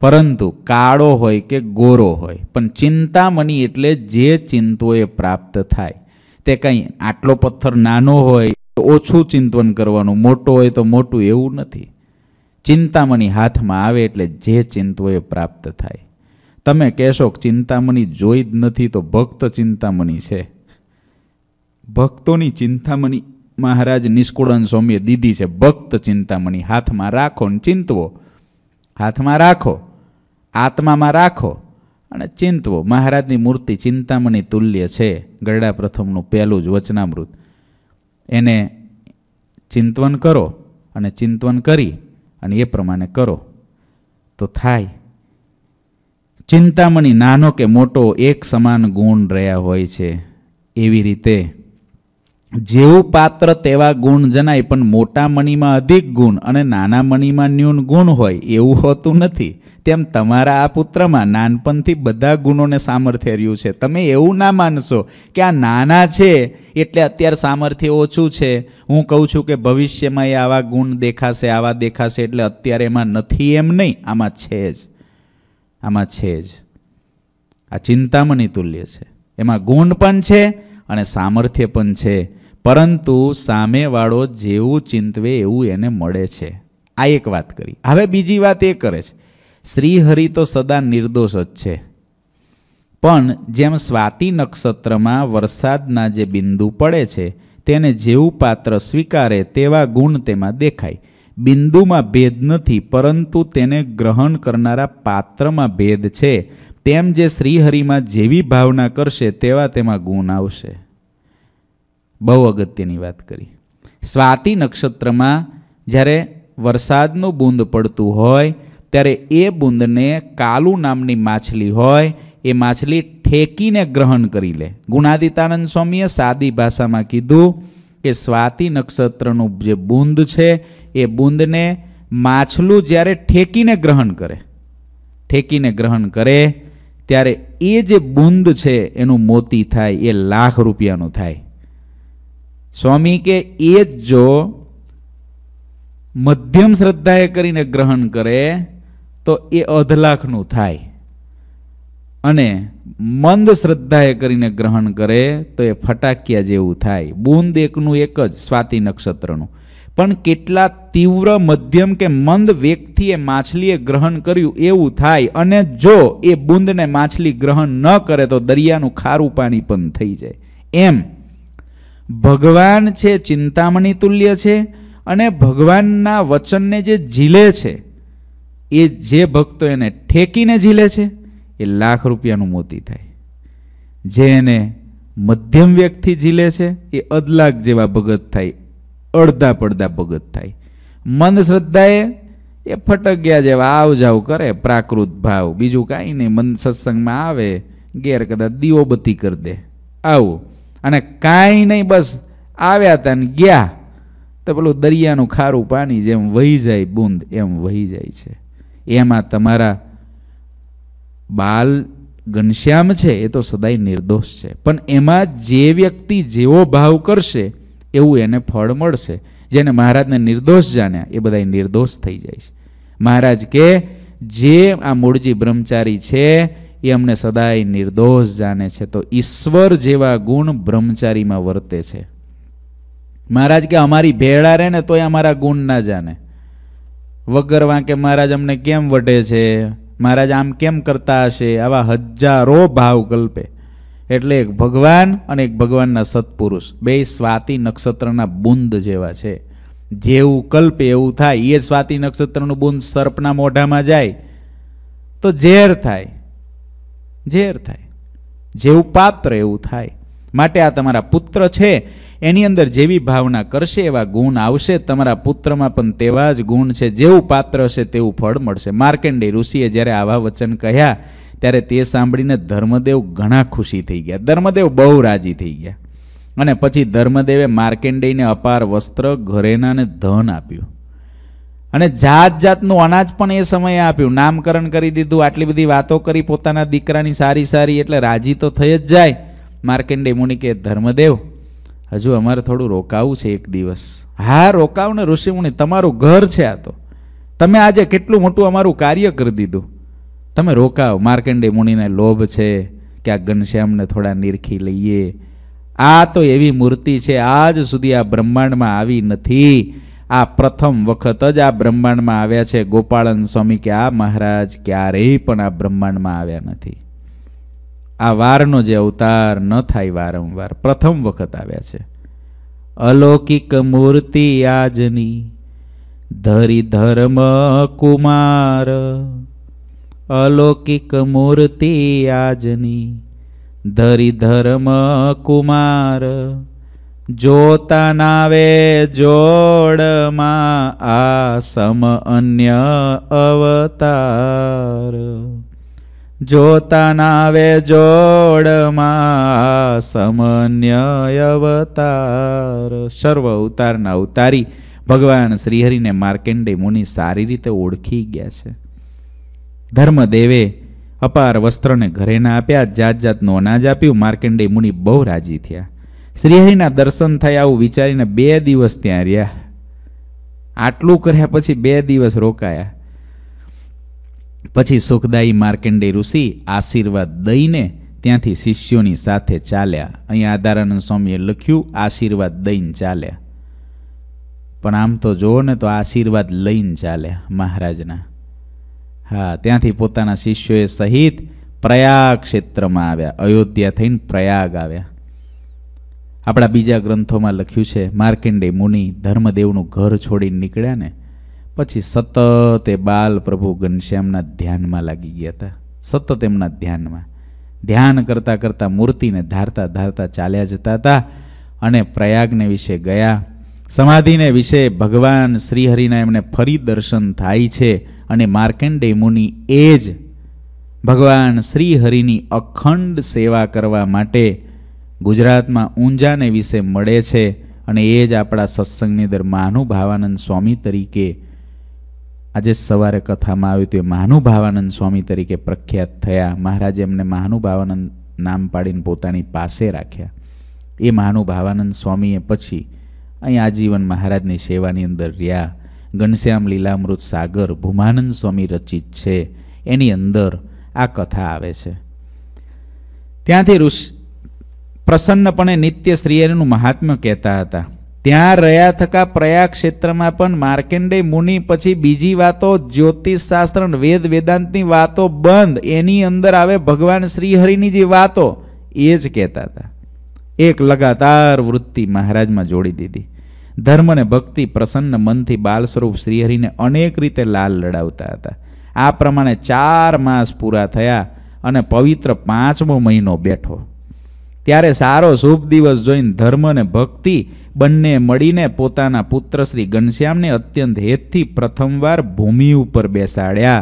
પરંતુ કાળો હોય કે ગોરો હોય પણ ચિંતામણી એટલે જે ચિંતોએ પ્રાપ્ત થાય તે કંઈ આટલો પથ્થર નાનો હોય ઓછું ચિંતન કરવાનું મોટો હોય તો મોટું એવું નથી ચિંતામણી હાથમાં આવે એટલે જે ચિંતવો એ પ્રાપ્ત થાય તમે કહેશો ચિંતામણી જોઈ જ નથી તો ભક્ત ચિંતામણી છે ભક્તોની ચિંતામણી મહારાજ નિષ્કુળન સ્વામીએ દીધી છે ભક્ત ચિંતામણી હાથમાં રાખો ને ચિંતવો હાથમાં રાખો આત્મામાં રાખો અને ચિંતવો મહારાજની મૂર્તિ ચિંતામણી તુલ્ય છે ગરડા પ્રથમનું પહેલું જ વચનામૃત એને ચિંતવન કરો અને ચિંતવન કરી અને એ પ્રમાણે કરો તો થાય ચિંતામણી નાનો કે મોટો એક સમાન ગુણ રહ્યા હોય છે એવી રીતે જેવું પાત્ર તેવા ગુણ જણાય પણ મોટા મણીમાં અધિક ગુણ અને નાના મણીમાં ન્યૂન ગુણ હોય એવું હોતું નથી તેમ તમારા આ પુત્રમાં નાનપણથી બધા ગુણોને સામર્થ્ય રહ્યું છે તમે એવું ના માનશો કે આ નાના છે એટલે અત્યારે સામર્થ્ય ઓછું છે હું કહું છું કે ભવિષ્યમાં એ આવા ગુણ દેખાશે આવા દેખાશે એટલે અત્યારે એમાં નથી એમ નહીં આમાં છે જ આમાં છે જ આ ચિંતામણી તુલ્ય છે એમાં ગુણ પણ છે અને સામર્થ્ય પણ છે પરંતુ સામેવાળો જેવું ચિંતવે એવું એને મળે છે આ એક વાત કરી હવે બીજી વાત એ કરે છે શ્રીહરિ તો સદા નિર્દોષ જ છે પણ જેમ સ્વાતિ નક્ષત્રમાં વરસાદના જે બિંદુ પડે છે તેને જેવું પાત્ર સ્વીકારે તેવા ગુણ તેમાં દેખાય બિંદુમાં ભેદ નથી પરંતુ તેને ગ્રહણ કરનારા પાત્રમાં ભેદ છે તેમ જે શ્રીહરિમાં જેવી ભાવના કરશે તેવા તેમાં ગુણ આવશે બહુ અગત્યની વાત કરી સ્વાતિ નક્ષત્રમાં જ્યારે વરસાદનું બૂંદ પડતું હોય ત્યારે એ બૂંદને કાલુ નામની માછલી હોય એ માછલી ઠેકીને ગ્રહણ કરી લે ગુણાદિતાનંદ સ્વામીએ સાદી ભાષામાં કીધું કે સ્વાતિ નક્ષત્રનું જે બૂંદ છે એ બૂંદને માછલું જ્યારે ઠેકીને ગ્રહણ કરે ઠેકીને ગ્રહણ કરે ત્યારે એ જે બૂંદ છે એનું મોતી થાય એ લાખ રૂપિયાનું થાય સ્વામી કે એ જ જો મધ્યમ શ્રદ્ધાએ કરીને ગ્રહણ કરે તો એ અધ લાખનું થાય અને મંદ શ્રદ્ધાએ કરીને ગ્રહણ કરે તો એ ફટાકિયા જેવું થાય બુંદ એકનું એક જ સ્વાતિ નક્ષત્રનું પણ કેટલા તીવ્ર મધ્યમ કે મંદ વ્યક્તિએ માછલીએ ગ્રહણ કર્યું એવું થાય અને જો એ બુંદને માછલી ગ્રહણ ન કરે તો દરિયાનું ખારું પાણી પણ થઈ જાય એમ ભગવાન છે ચિંતામણી તુલ્ય છે અને ભગવાનના વચનને જે ઝીલે છે એ જે ભક્તો એને ઠેકીને ઝીલે છે એ લાખ રૂપિયાનું મોતી થાય જે એને મધ્યમ વ્યક્તિ ઝીલે છે એ અદલાખ જેવા ભગત થાય અડધા પડધા ભગત થાય મંદ શ્રદ્ધાએ એ ગયા જેવા આવ જાવ કરે પ્રાકૃત ભાવ બીજું કાંઈ નહીં મન સત્સંગમાં આવે ઘેર કદાચ દીવો બત્તી કરી દે આવું અને કાંઈ નહીં બસ આવ્યા હતા ને ગયા તો પેલું દરિયાનું ખારું પાણી જેમ વહી જાય બૂંદ એમ વહી જાય છે એમાં તમારા બાલ ઘનશ્યામ છે એ તો સદાય નિર્દોષ છે પણ એમાં જે વ્યક્તિ જેવો ભાવ કરશે એવું એને ફળ મળશે જેને મહારાજને નિર્દોષ જાણ્યા એ બધા નિર્દોષ થઈ જાય છે મહારાજ કે જે આ મૂળજી બ્રહ્મચારી છે એ અમને સદાય નિર્દોષ જાણે છે તો ઈશ્વર જેવા ગુણ બ્રહ્મચારીમાં વર્તે છે મહારાજ કે અમારી ભેળા રહે ને તોય અમારા ગુણ ના જાણે વગર વાંકે મહારાજ અમને કેમ વઢે છે મહારાજ આમ કેમ કરતા હશે આવા હજારો ભાવ કલ્પે એટલે એક ભગવાન અને એક ભગવાનના સત્પુરુષ બે સ્વાતિ નક્ષત્રના બુંદ જેવા છે જેવું કલ્પે એવું થાય એ સ્વાતિ નક્ષત્રનું બુંદ સર્પના મોઢામાં જાય તો ઝેર થાય ઝેર થાય જેવું પાત્ર એવું થાય માટે આ તમારા પુત્ર છે એની અંદર જેવી ભાવના કરશે એવા ગુણ આવશે તમારા પુત્રમાં પણ તેવા જ ગુણ છે જેવું પાત્ર હશે તેવું ફળ મળશે માર્કેન્ડે ઋષિએ જ્યારે આવા વચન કહ્યા ત્યારે તે સાંભળીને ધર્મદેવ ઘણા ખુશી થઈ ગયા ધર્મદેવ બહુ રાજી થઈ ગયા અને પછી ધર્મદેવે માર્કેન્ડેયને અપાર વસ્ત્ર ઘરેણાને ધન આપ્યું અને જાત જાતનું અનાજ પણ એ સમયે આપ્યું નામકરણ કરી દીધું આટલી બધી વાતો કરી પોતાના દીકરાની સારી સારી એટલે રાજી તો થઈ જ જાય માર્કેન્ડે મુનિ કે ધર્મદેવ હજુ અમારે થોડું રોકાવું છે એક દિવસ હા રોકાવ ને ઋષિમુનિ તમારું ઘર છે આ તો તમે આજે કેટલું મોટું અમારું કાર્ય કરી દીધું તમે રોકાવ માર્કેન્ડે મુનિને લોભ છે કે આ ઘનશ્યામને થોડા નીરખી લઈએ આ તો એવી મૂર્તિ છે આજ સુધી આ બ્રહ્માંડમાં આવી નથી આ પ્રથમ વખત જ આ બ્રહ્માંડમાં આવ્યા છે ગોપાળન સ્વામી કે આ મહારાજ ક્યારેય પણ આ બ્રહ્માંડમાં આવ્યા નથી આ વારનો જે અવતાર ન થાય વારંવાર પ્રથમ વખત આવ્યા છે અલૌકિક મૂર્તિ આજની ધરી ધર્મ કુમાર અલૌકિક મૂર્તિ આજની ધરી ધર્મ કુમાર જોતાનાવે જોડમાં આ સમ અન્ય અવતાર જોતાનાવે જોડમાં સમન્ય અવતાર સર્વ અવતારના અવતારી ભગવાન શ્રીહરિને માર્કેન્ડે મુનિ સારી રીતે ઓળખી ગયા છે ધર્મદેવે અપાર વસ્ત્રને ઘરે ના આપ્યા જાત જાતનું અનાજ આપ્યું માર્કેન્ડે મુનિ બહુ રાજી થયા શ્રીહરિના દર્શન થયા આવું વિચારીને બે દિવસ ત્યાં રહ્યા આટલું કર્યા પછી બે દિવસ રોકાયા પછી સુખદાયી માર્કંડે ઋષિ આશીર્વાદ દઈને ત્યાંથી શિષ્યોની સાથે ચાલ્યા અહીં આદારાનંદ સ્વામીએ લખ્યું આશીર્વાદ દઈને ચાલ્યા પણ આમ તો જુઓ ને તો આશીર્વાદ લઈને ચાલ્યા મહારાજના હા ત્યાંથી પોતાના શિષ્યોએ સહિત પ્રયાગ ક્ષેત્રમાં આવ્યા અયોધ્યા થઈને પ્રયાગ આવ્યા આપણા બીજા ગ્રંથોમાં લખ્યું છે માર્કંડે મુનિ ધર્મદેવનું ઘર છોડીને નીકળ્યા ને પછી સતત એ બાલ પ્રભુ ઘનશ્યામના ધ્યાનમાં લાગી ગયા હતા સતત એમના ધ્યાનમાં ધ્યાન કરતાં કરતાં મૂર્તિને ધારતા ધારતા ચાલ્યા જતા હતા અને પ્રયાગને વિશે ગયા સમાધિને વિશે ભગવાન શ્રીહરિના એમને ફરી દર્શન થાય છે અને માર્કંડે મુનિ એ જ ભગવાન શ્રીહરિની અખંડ સેવા કરવા માટે ગુજરાતમાં ઊંઝાને વિશે મળે છે અને એ જ આપણા સત્સંગની અંદર મહાનુભાવાનંદ સ્વામી તરીકે આજે સવારે કથામાં આવ્યું હતું એ મહાનુભાવાનંદ સ્વામી તરીકે પ્રખ્યાત થયા મહારાજે એમને મહાનુભાવાનંદ નામ પાડીને પોતાની પાસે રાખ્યા એ મહાનુભાવાનંદ સ્વામીએ પછી અહીં આજીવન મહારાજની સેવાની અંદર રહ્યા ઘનશ્યામ લીલામૃત સાગર ભૂમાનંદ સ્વામી રચિત છે એની અંદર આ કથા આવે છે ત્યાંથી ઋષિ પ્રસન્નપણે નિત્ય શ્રીયરનું મહાત્મ્ય કહેતા હતા ત્યાં રહ્યા થકા પ્રયાગ ક્ષેત્રમાં પણ માર્કેન્ડે મુનિ પછી બીજી વાતો જ્યોતિષશાસ્ત્ર વેદ વેદાંતની વાતો બંધ એની અંદર આવે ભગવાન શ્રીહરિની જે વાતો એ જ કહેતા હતા એક લગાતાર વૃત્તિ મહારાજમાં જોડી દીધી ધર્મને ભક્તિ પ્રસન્ન મનથી બાલ સ્વરૂપ શ્રીહરિને અનેક રીતે લાલ લડાવતા હતા આ પ્રમાણે ચાર માસ પૂરા થયા અને પવિત્ર પાંચમો મહિનો બેઠો ત્યારે સારો શુભ દિવસ જોઈને ધર્મ અને ભક્તિ બંને મળીને પોતાના પુત્ર શ્રી ઘનશ્યામને અત્યંત હેતથી પ્રથમવાર ભૂમિ ઉપર બેસાડ્યા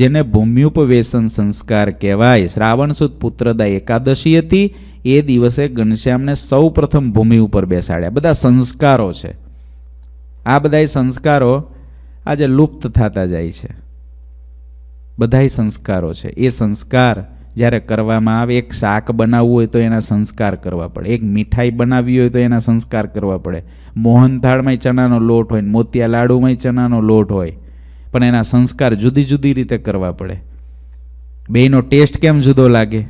જેને ભૂમ્યુપવેશન સંસ્કાર કહેવાય શ્રાવણસુદ પુત્રદા એકાદશી હતી એ દિવસે ઘનશ્યામને સૌ પ્રથમ ભૂમિ ઉપર બેસાડ્યા બધા સંસ્કારો છે આ બધાય સંસ્કારો આજે લુપ્ત થતા જાય છે બધાય સંસ્કારો છે એ સંસ્કાર જ્યારે કરવામાં આવે એક શાક બનાવવું હોય તો એના સંસ્કાર કરવા પડે એક મીઠાઈ બનાવવી હોય તો એના સંસ્કાર કરવા પડે મોહનથાળમાંય ચણાનો લોટ હોય મોતિયા લાડુમાંય ચણાનો લોટ હોય પણ એના સંસ્કાર જુદી જુદી રીતે કરવા પડે બેયનો ટેસ્ટ કેમ જુદો લાગે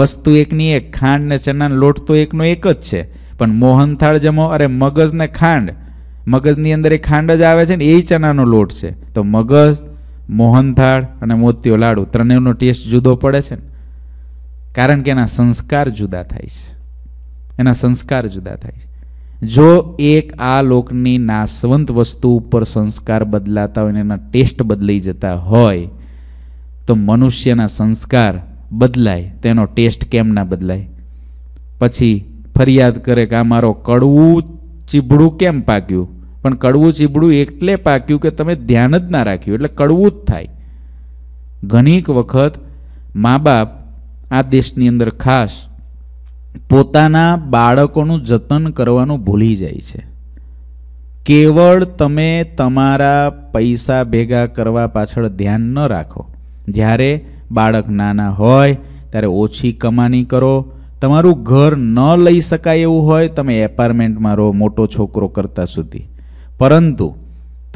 વસ્તુ એકની એક ખાંડ ને ચણાનો લોટ તો એકનો એક જ છે પણ મોહનથાળ જમો અરે મગજ ને ખાંડ મગજની અંદર એ ખાંડ જ આવે છે ને એ ચણાનો લોટ છે તો મગજ મોહનથાળ અને મોતીઓ લાડુ ત્રણેયનો ટેસ્ટ જુદો પડે છે ને કારણ કે એના સંસ્કાર જુદા થાય છે એના સંસ્કાર જુદા થાય છે જો એક આ લોકની નાસવંત વસ્તુ ઉપર સંસ્કાર બદલાતા હોય અને એના ટેસ્ટ બદલાઈ જતા હોય તો મનુષ્યના સંસ્કાર બદલાય તેનો ટેસ્ટ કેમ ના બદલાય પછી ફરિયાદ કરે કે આ મારો કડવું ચીબડું કેમ પાક્યું પણ કડવું ચીબડું એટલે પાક્યું કે તમે ધ્યાન જ ના રાખ્યું એટલે કડવું જ થાય ઘણીક વખત મા બાપ આ દેશની અંદર ખાસ પોતાના બાળકોનું જતન કરવાનું ભૂલી જાય છે કેવળ તમે તમારા પૈસા ભેગા કરવા પાછળ ધ્યાન ન રાખો જ્યારે બાળક નાના હોય ત્યારે ઓછી કમાણી કરો તમારું ઘર ન લઈ શકાય એવું હોય તમે એપાર્ટમેન્ટમાં રહો મોટો છોકરો કરતા સુધી પરંતુ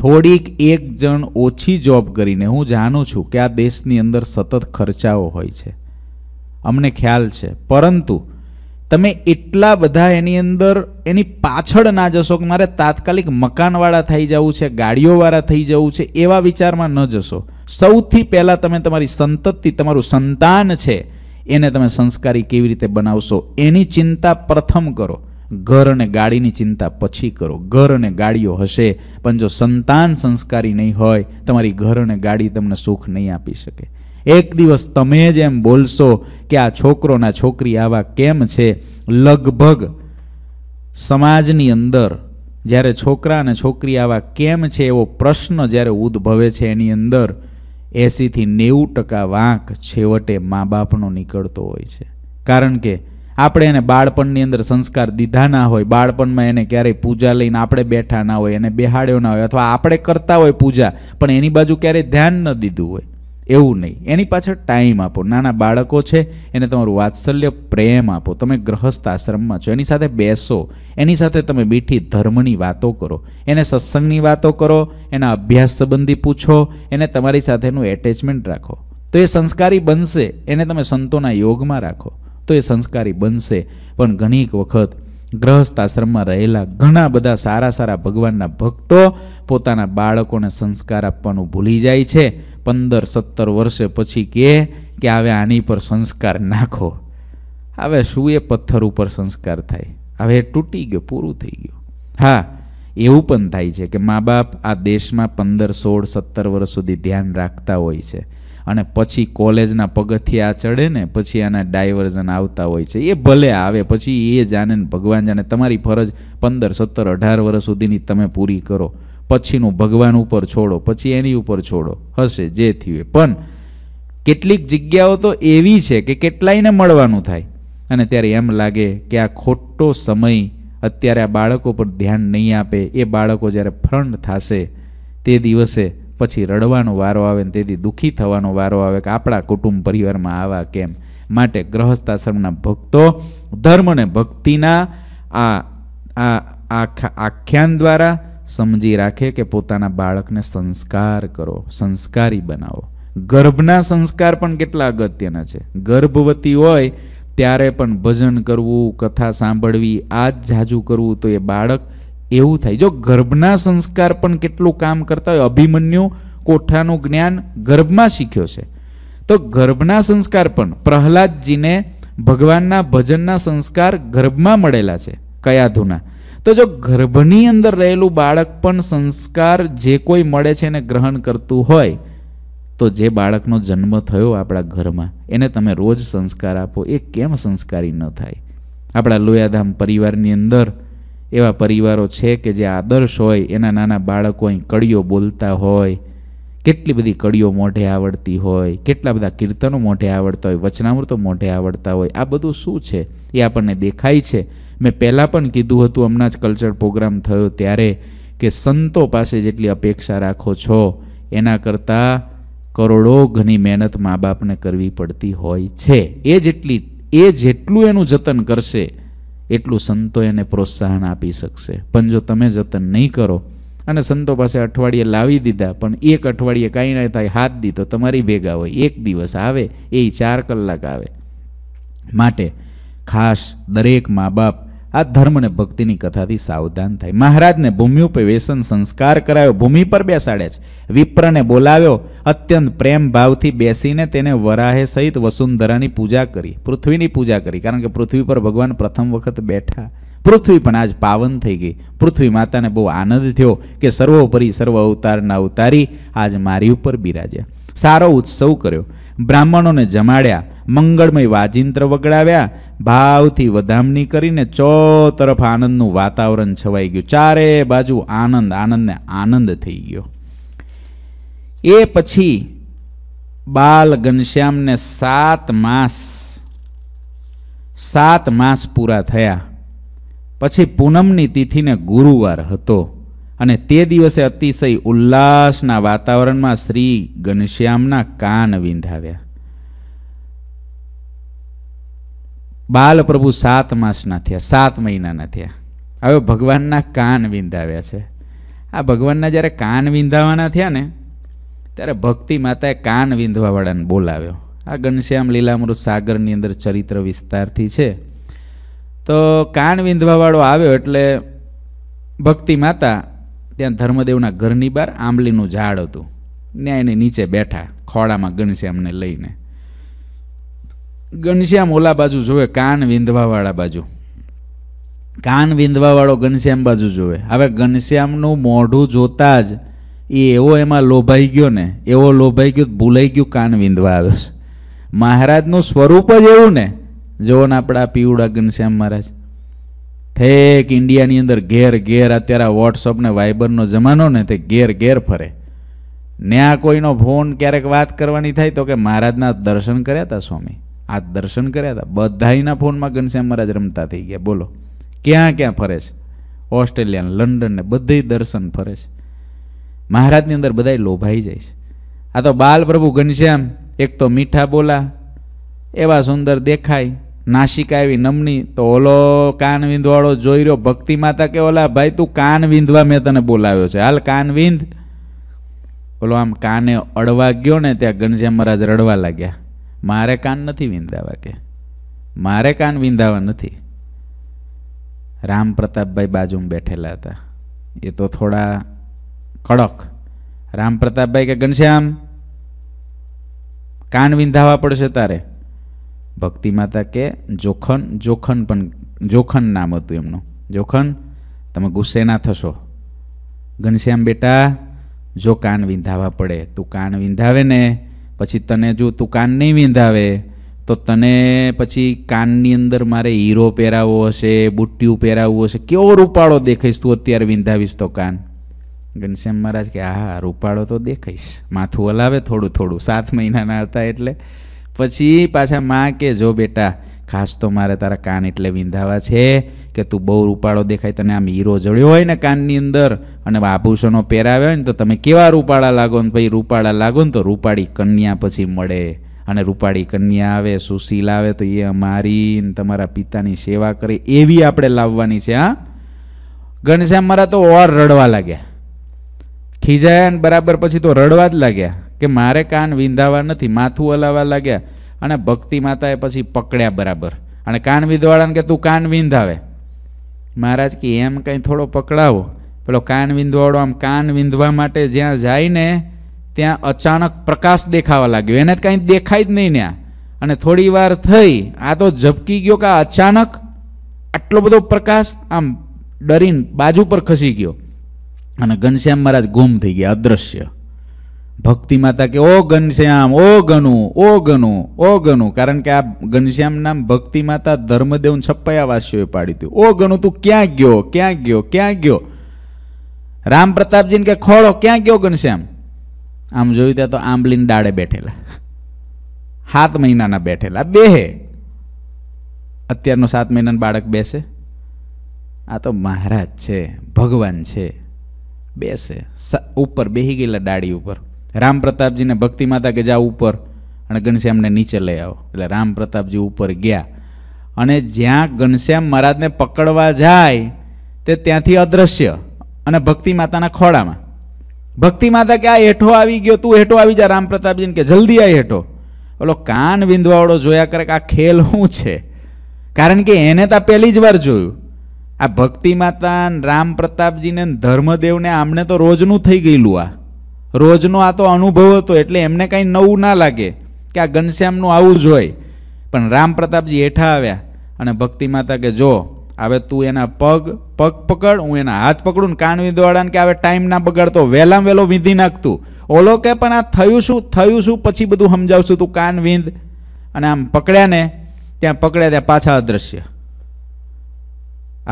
થોડીક એક જણ ઓછી જોબ કરીને હું જાણું છું કે આ દેશની અંદર સતત ખર્ચાઓ હોય છે અમને ખ્યાલ છે પરંતુ તમે એટલા બધા એની અંદર એની પાછળ ના જશો કે મારે તાત્કાલિક મકાનવાળા થઈ જવું છે ગાડીઓવાળા થઈ જવું છે એવા વિચારમાં ન જશો સૌથી પહેલાં તમે તમારી સંતતિ તમારું સંતાન છે એને તમે સંસ્કારી કેવી રીતે બનાવશો એની ચિંતા પ્રથમ કરો ઘર અને ગાડીની ચિંતા પછી કરો ઘર અને ગાડીઓ હશે પણ જો સંતાન સંસ્કારી નહીં હોય તમારી ઘર અને ગાડી તમને સુખ નહીં આપી શકે એક દિવસ તમે જ એમ બોલશો કે આ છોકરોના છોકરી આવા કેમ છે લગભગ સમાજની અંદર જ્યારે છોકરા અને છોકરી આવા કેમ છે એવો પ્રશ્ન જ્યારે ઉદ્ભવે છે એની અંદર એંસીથી નેવું ટકા વાંક છેવટે મા બાપનો નીકળતો હોય છે કારણ કે આપણે એને બાળપણની અંદર સંસ્કાર દીધા ના હોય બાળપણમાં એને ક્યારેય પૂજા લઈને આપણે બેઠા ના હોય એને બેહાડ્યો ના હોય અથવા આપણે કરતા હોય પૂજા પણ એની બાજુ ક્યારેય ધ્યાન ન દીધું હોય એવું નહીં એની પાછળ ટાઈમ આપો નાના બાળકો છે એને તમારું વાત્સલ્ય પ્રેમ આપો તમે ગ્રહસ્થ આશ્રમમાં છો એની સાથે બેસો એની સાથે તમે બીઠી ધર્મની વાતો કરો એને સત્સંગની વાતો કરો એના અભ્યાસ સંબંધી પૂછો એને તમારી સાથેનું એટેચમેન્ટ રાખો તો એ સંસ્કારી બનશે એને તમે સંતોના યોગમાં રાખો તો એ સંસ્કારી બનશે પણ ઘણીક વખત ગ્રહસ્થ આશ્રમમાં રહેલા ઘણા બધા સારા સારા ભગવાનના ભક્તો પોતાના બાળકોને સંસ્કાર આપવાનું ભૂલી જાય છે પંદર સત્તર વર્ષે પછી કહે કે હવે આની પર સંસ્કાર નાખો હવે શું એ પથ્થર ઉપર સંસ્કાર થાય હવે તૂટી ગયો પૂરું થઈ ગયું હા એવું પણ થાય છે કે મા બાપ આ દેશમાં પંદર સોળ સત્તર વર્ષ સુધી ધ્યાન રાખતા હોય છે અને પછી કોલેજના પગથિયા ચડે ને પછી આના ડાયવર્ઝન આવતા હોય છે એ ભલે આવે પછી એ જાણે ને ભગવાન જાણે તમારી ફરજ પંદર સત્તર અઢાર વર્ષ સુધીની તમે પૂરી કરો પછીનું ભગવાન ઉપર છોડો પછી એની ઉપર છોડો હશે જે થયું પણ કેટલીક જગ્યાઓ તો એવી છે કે કેટલાયને મળવાનું થાય અને ત્યારે એમ લાગે કે આ ખોટો સમય અત્યારે આ બાળકો પર ધ્યાન નહીં આપે એ બાળકો જ્યારે ફ્રન્ટ થશે તે દિવસે પછી રડવાનો વારો આવે ને તેથી દુઃખી થવાનો વારો આવે કે આપણા કુટુંબ પરિવારમાં આવા કેમ માટે ગ્રહસ્થાશ્રમના ભક્તો ધર્મ અને ભક્તિના આ આ આખ્યાન દ્વારા સમજી રાખે કે પોતાના બાળકને સંસ્કાર કરો સંસ્કારી બનાવો ગર્ભના સંસ્કાર પણ કેટલા અગત્યના છે ગર્ભવતી હોય ત્યારે પણ ભજન કરવું કથા સાંભળવી આ જ જાજુ કરવું તો એ બાળક એવું થાય જો ગર્ભના સંસ્કાર પણ કેટલું કામ કરતા હોય અભિમન્યુ કોઠાનું જ્ઞાન ગર્ભમાં શીખ્યો છે તો ગર્ભના સંસ્કાર પણ પ્રહલાદજીને ભગવાનના ભજનના સંસ્કાર ગર્ભમાં મળેલા છે કયા ધૂના તો જો ગર્ભની અંદર રહેલું બાળક પણ સંસ્કાર જે કોઈ મળે છે એને ગ્રહણ કરતું હોય તો જે બાળકનો જન્મ થયો આપણા ઘરમાં એને તમે રોજ સંસ્કાર આપો એ કેમ સંસ્કારી ન થાય આપણા લોયાધામ પરિવારની અંદર એવા પરિવારો છે કે જે આદર્શ હોય એના નાના બાળકો અહીં કડીઓ બોલતા હોય કેટલી બધી કડીઓ મોઢે આવડતી હોય કેટલા બધા કીર્તનો મોઢે આવડતા હોય વચનામૃતો મોઢે આવડતા હોય આ બધું શું છે એ આપણને દેખાય છે મેં પહેલાં પણ કીધું હતું હમણાં જ કલ્ચર પ્રોગ્રામ થયો ત્યારે કે સંતો પાસે જેટલી અપેક્ષા રાખો છો એના કરતાં કરોડો ઘણી મહેનત મા બાપને કરવી પડતી હોય છે એ જેટલી એ જેટલું એનું જતન કરશે એટલું સંતો એને પ્રોત્સાહન આપી શકશે પણ જો તમે જતન નહીં કરો અને સંતો પાસે અઠવાડિયે લાવી દીધા પણ એક અઠવાડિયે કાંઈ ના થાય હાથ દીધો તમારી ભેગા હોય એક દિવસ આવે એ ચાર કલાક આવે માટે ખાસ દરેક મા બાપ આ ધર્મ અને ભક્તિની કથાથી સાવધાન થાય મહારાજને ભૂમિ ઉપર વ્યસન સંસ્કાર કરાયો ભૂમિ પર બેસાડે છે વિપ્રને બોલાવ્યો અત્યંત પ્રેમ ભાવથી બેસીને તેને વરાહે સહિત વસુંધરાની પૂજા કરી પૃથ્વીની પૂજા કરી કારણ કે પૃથ્વી પર ભગવાન પ્રથમ વખત બેઠા પૃથ્વી પણ આજ પાવન થઈ ગઈ પૃથ્વી માતાને બહુ આનંદ થયો કે સર્વોપરી સર્વ અવતારના અવતારી આજ મારી ઉપર બિરાજ્યા સારો ઉત્સવ કર્યો બ્રાહ્મણોને જમાડ્યા મંગળમય વાજિંત્ર વગડાવ્યા ભાવથી વધામણી કરીને ચો તરફ આનંદનું વાતાવરણ છવાઈ ગયું ચારે બાજુ આનંદ આનંદને આનંદ થઈ ગયો એ પછી બાલ ઘનશ્યામને સાત માસ સાત માસ પૂરા થયા પછી પૂનમની તિથિને ગુરુવાર હતો અને તે દિવસે અતિશય ઉલ્લાસના વાતાવરણમાં શ્રી ઘનશ્યામના કાન વિંધાવ્યા બાલપ્રભુ સાત માસના થયા સાત મહિનાના થયા હવે ભગવાનના કાન વિંધાવ્યા છે આ ભગવાનના જ્યારે કાન વિંધાવાના થયા ને ત્યારે ભક્તિ માતાએ કાન વિંધવાવાળાને બોલાવ્યો આ ઘનશ્યામ લીલામૃત સાગરની અંદર ચરિત્ર વિસ્તારથી છે તો કાન વિંધવાવાળો આવ્યો એટલે ભક્તિ માતા ત્યાં ધર્મદેવના ઘરની બહાર આંબલીનું ઝાડ હતું ત્યાં એને નીચે બેઠા ખોળામાં ઘનશ્યામને લઈને ઘનશ્યામ ઓલા બાજુ જોવે કાન વિંધવાવાળા બાજુ કાન વિંધવાવાળો ઘનશ્યામ બાજુ જોવે હવે ઘનશ્યામનું મોઢું જોતા જ એ એવો એમાં લોભાઈ ગયો ને એવો લોભાઈ ગયો ભૂલાઈ ગયું કાન વિંધવા આવ્યો છે મહારાજનું સ્વરૂપ જ એવું ને જુઓ ને આપણા પીવડા ઘનશ્યામ મહારાજ ઠેક ઇન્ડિયાની અંદર ઘેર ઘેર અત્યારે વોટ્સઅપ ને વાઇબરનો જમાનો ને તે ઘેર ઘેર ફરે ન્યા કોઈનો ફોન ક્યારેક વાત કરવાની થાય તો કે મહારાજના દર્શન કર્યા હતા સ્વામી આ દર્શન કર્યા હતા બધાના ફોનમાં ઘનશ્યામ મહારાજ રમતા થઈ ગયા બોલો ક્યાં ક્યાં ફરે છે ઓસ્ટ્રેલિયા લંડન ને બધે દર્શન ફરે છે મહારાજની અંદર બધા લોભાઈ જાય છે આ તો બાલ પ્રભુ ઘનશ્યામ એક તો મીઠા બોલા એવા સુંદર દેખાય નાસિકા એવી નમની તો ઓલો કાન વિંધવાળો જોઈ રહ્યો ભક્તિ માતા કે ઓલા ભાઈ તું કાન વિંધવા મેં તને બોલાવ્યો છે હાલ કાન વિંધ ઓલો આમ કાને અડવા ગયો ને ત્યાં ઘનશ્યામ મહારાજ રડવા લાગ્યા મારે કાન નથી વિંધાવા કે મારે કાન વિંધાવા નથી રામ પ્રતાપભાઈ બાજુમાં બેઠેલા હતા એ તો થોડા કડક રામ પ્રતાપભાઈ કે ઘનશ્યામ કાન વિંધાવા પડશે તારે ભક્તિ માતા કે જોખન જોખન પણ જોખન નામ હતું એમનું જોખન તમે ગુસ્સે ના થશો ઘનશ્યામ બેટા જો કાન વિંધાવા પડે તું કાન વિંધાવે ને પછી તને જો તું કાન નહીં વિંધાવે તો તને પછી કાનની અંદર મારે હીરો પહેરાવો હશે બુટ્ટીયું પહેરાવવું હશે કેવો રૂપાળો દેખાઈશ તું અત્યારે વિંધાવીશ તો કાન ઘનશ્યામ મહારાજ કે હા રૂપાળો તો દેખાઈશ માથું હલાવે થોડું થોડું સાત મહિનાના હતા એટલે પછી પાછા મા કે જો બેટા ખાસ તો મારે તારા કાન એટલે વિંધાવા છે કે તું બહુ રૂપાળો દેખાય તને આમ હીરો જડ્યો હોય ને કાનની અંદર અને આભૂષણો પહેરાવ્યા હોય ને તો તમે કેવા રૂપાળા લાગો ને ભાઈ રૂપાળા લાગો ને તો રૂપાળી કન્યા પછી મળે અને રૂપાળી કન્યા આવે સુશીલ આવે તો એ અમારી તમારા પિતાની સેવા કરે એવી આપણે લાવવાની છે હા ઘનશ્યામ મારા તો ઓર રડવા લાગ્યા ખીજાયા ને બરાબર પછી તો રડવા જ લાગ્યા કે મારે કાન વિંધાવા નથી માથું હલાવવા લાગ્યા અને ભક્તિ માતાએ પછી પકડ્યા બરાબર અને કાન વિંધવાળાને કે તું કાન વિંધાવે મહારાજ કે એમ કંઈ થોડો પકડાવો પેલો કાન વિંધવાળો આમ કાન વિંધવા માટે જ્યાં જાય ને ત્યાં અચાનક પ્રકાશ દેખાવા લાગ્યો એને કાંઈ દેખાય જ નહીં ત્યાં અને થોડી વાર થઈ આ તો ઝબકી ગયો કે અચાનક આટલો બધો પ્રકાશ આમ ડરીને બાજુ પર ખસી ગયો અને ઘનશ્યામ મહારાજ ગુમ થઈ ગયા અદૃશ્ય ભક્તિ માતા કે ઓ ઘનશ્યામ ઓ ગણું ઓ ગણું ઓ ગણું કારણ કે આ ઘનશ્યામ નામ ભક્તિ માતા ધર્મદેવ છપ્પયા વાસીઓએ પાડી હતું ઓ ગણું તું ક્યાં ગયો ક્યાં ગયો ક્યાં ગયો રામ પ્રતાપજીને કે ખોળો ક્યાં ગયો ઘનશ્યામ આમ જોયું ત્યાં તો આંબલીને ડાળે બેઠેલા સાત મહિનાના બેઠેલા બે અત્યારનો સાત મહિનાનું બાળક બેસે આ તો મહારાજ છે ભગવાન છે બેસે ઉપર બેહી ગયેલા ડાળી ઉપર રામ પ્રતાપજીને ભક્તિ માતા કે ઉપર અને ઘનશ્યામને નીચે લઈ આવો એટલે રામ પ્રતાપજી ઉપર ગયા અને જ્યાં ઘનશ્યામ મહારાજને પકડવા જાય તે ત્યાંથી અદ્રશ્ય અને ભક્તિ માતાના ખોળામાં ભક્તિ માતા કે આ હેઠો આવી ગયો તું હેઠો આવી જા રામ પ્રતાપજીને કે જલ્દી આ હેઠો ઓલો કાન વિંધવાવાળો જોયા કરે કે આ ખેલ શું છે કારણ કે એને તો પહેલી જ વાર જોયું આ ભક્તિ માતા રામ પ્રતાપજીને ધર્મદેવને આમને તો રોજનું થઈ ગયેલું આ રોજનો આ તો અનુભવ હતો એટલે એમને કાંઈ નવું ના લાગે કે આ ઘનશ્યામનું આવું જ હોય પણ રામ પ્રતાપજી હેઠા આવ્યા અને ભક્તિ માતા કે જો હવે તું એના પગ પગ પકડ હું એના હાથ પકડું કાન વિધવાડાને કે હવે ટાઈમ ના બગાડતો વહેલામ વહેલો વિધી નાખતું ઓલો કે પણ આ થયું શું થયું શું પછી બધું સમજાવશું તું કાન વિંધ અને આમ પકડ્યા ને ત્યાં પકડ્યા ત્યાં પાછા અદ્રશ્ય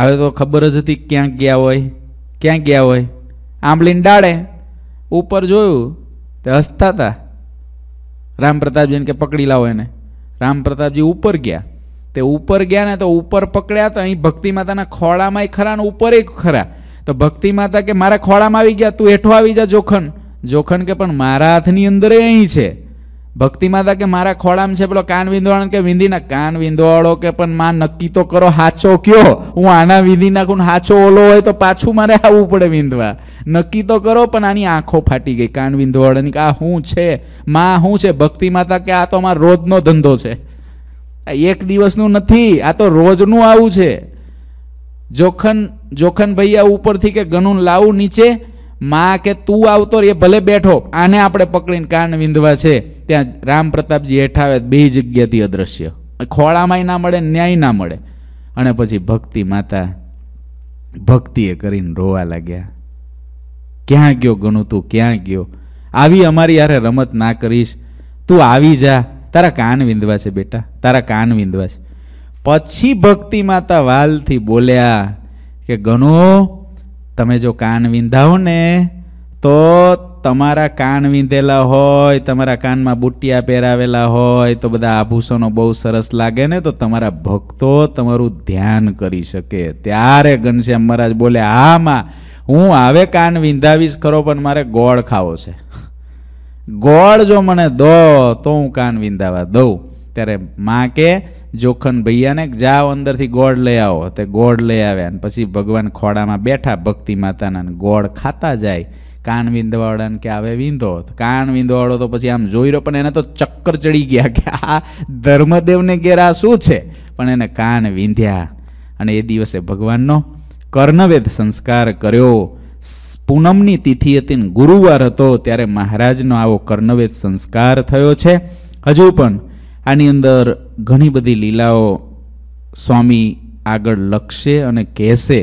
હવે તો ખબર જ હતી ક્યાંક ગયા હોય ક્યાં ગયા હોય આંબલીને ડાળે ઉપર જોયું તે હસતા હતા રામ પ્રતાપજીને કે પકડી લાવો એને રામ પ્રતાપજી ઉપર ગયા તે ઉપર ગયા ને તો ઉપર પકડ્યા તો અહીં ભક્તિ માતાના ખોળામાંય ખરા ને ઉપર ખરા તો ભક્તિ માતા કે મારા ખોળામાં આવી ગયા તું હેઠો આવી જા જોખન જોખન કે પણ મારા હાથની અંદર અહીં છે ભક્તિ માતા કે મારા ખોળામાં છે પેલો કાન વિંધવાણ કે વિંધીના કાન વિંધવાળો કે પણ માં નક્કી તો કરો હાચો કયો હું આના વિંધી નાખું હાચો ઓલો હોય તો પાછું મારે આવવું પડે વિંધવા નક્કી તો કરો પણ આની આંખો ફાટી ગઈ કાન વિંધવાળાની કે આ શું છે માં શું છે ભક્તિ માતા કે આ તો અમારો રોજનો ધંધો છે એક દિવસનું નથી આ તો રોજનું આવું છે જોખન જોખન ભૈયા ઉપરથી કે ગણું લાવું નીચે માં કે તું આવતો એ ભલે બેઠો આને આપણે પકડીને કાન વિંધવા છે ત્યાં રામ પ્રતાપજી હેઠાવે બે જગ્યાથી અદ્રશ્ય ખોળામાંય ના મળે ન્યાય ના મળે અને પછી ભક્તિ માતા ભક્તિએ કરીને રોવા લાગ્યા ક્યાં ગયો ગણું તું ક્યાં ગયો આવી અમારી યારે રમત ના કરીશ તું આવી જા તારા કાન વિંધવા છે બેટા તારા કાન વિંધવા છે પછી ભક્તિ માતા વાલથી બોલ્યા કે ગણો તમે જો કાન વિંધાવો ને તો તમારા કાન વિંધેલા હોય તમારા કાનમાં બુટિયા પહેરાવેલા હોય તો બધા આભૂષણો બહુ સરસ લાગે ને તો તમારા ભક્તો તમારું ધ્યાન કરી શકે ત્યારે ઘનશ્યામ મહારાજ બોલે હા મા હું આવે કાન વિંધાવીશ ખરો પણ મારે ગોળ ખાવો છે ગોળ જો મને દો તો હું કાન વિંધાવા દઉં ત્યારે માં કે જોખન ભૈયાને જાઓ અંદરથી ગોળ લઈ આવો તે ગોળ લઈ આવ્યા અને પછી ભગવાન ખોડામાં બેઠા ભક્તિ માતાના ગોળ ખાતા જાય કાન વિંધવાળાને કે આવે વિંધો કાન વિંધવાળો તો પછી આમ જોઈ રહ્યો પણ એને તો ચક્કર ચડી ગયા કે આ ધર્મદેવને ઘેર આ શું છે પણ એને કાન વિંધ્યા અને એ દિવસે ભગવાનનો કર્ણવેદ સંસ્કાર કર્યો પૂનમની તિથિ હતી ને ગુરુવાર હતો ત્યારે મહારાજનો આવો કર્ણવેદ સંસ્કાર થયો છે હજુ પણ આની અંદર ઘણી બધી લીલાઓ સ્વામી આગળ લખશે અને કહેશે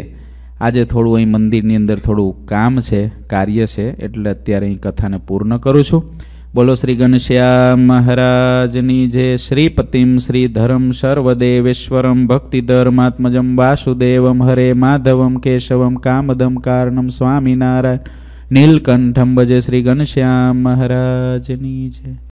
આજે થોડું અહીં મંદિરની અંદર થોડું કામ છે કાર્ય છે એટલે અત્યારે અહીં કથાને પૂર્ણ કરું છું બોલો શ્રી ઘનશ્યામ મહારાજની જે શ્રી પતિમ શ્રી ધરમ સર્વદેવેશ્વરમ ભક્તિ ધર્માત્મજમ વાસુદેવમ હરે માધવમ કેશવમ કામદમ કારણમ સ્વામિનારાયણ નીલકંઠમ ભજે શ્રી ઘનશ્યામ મહારાજની જે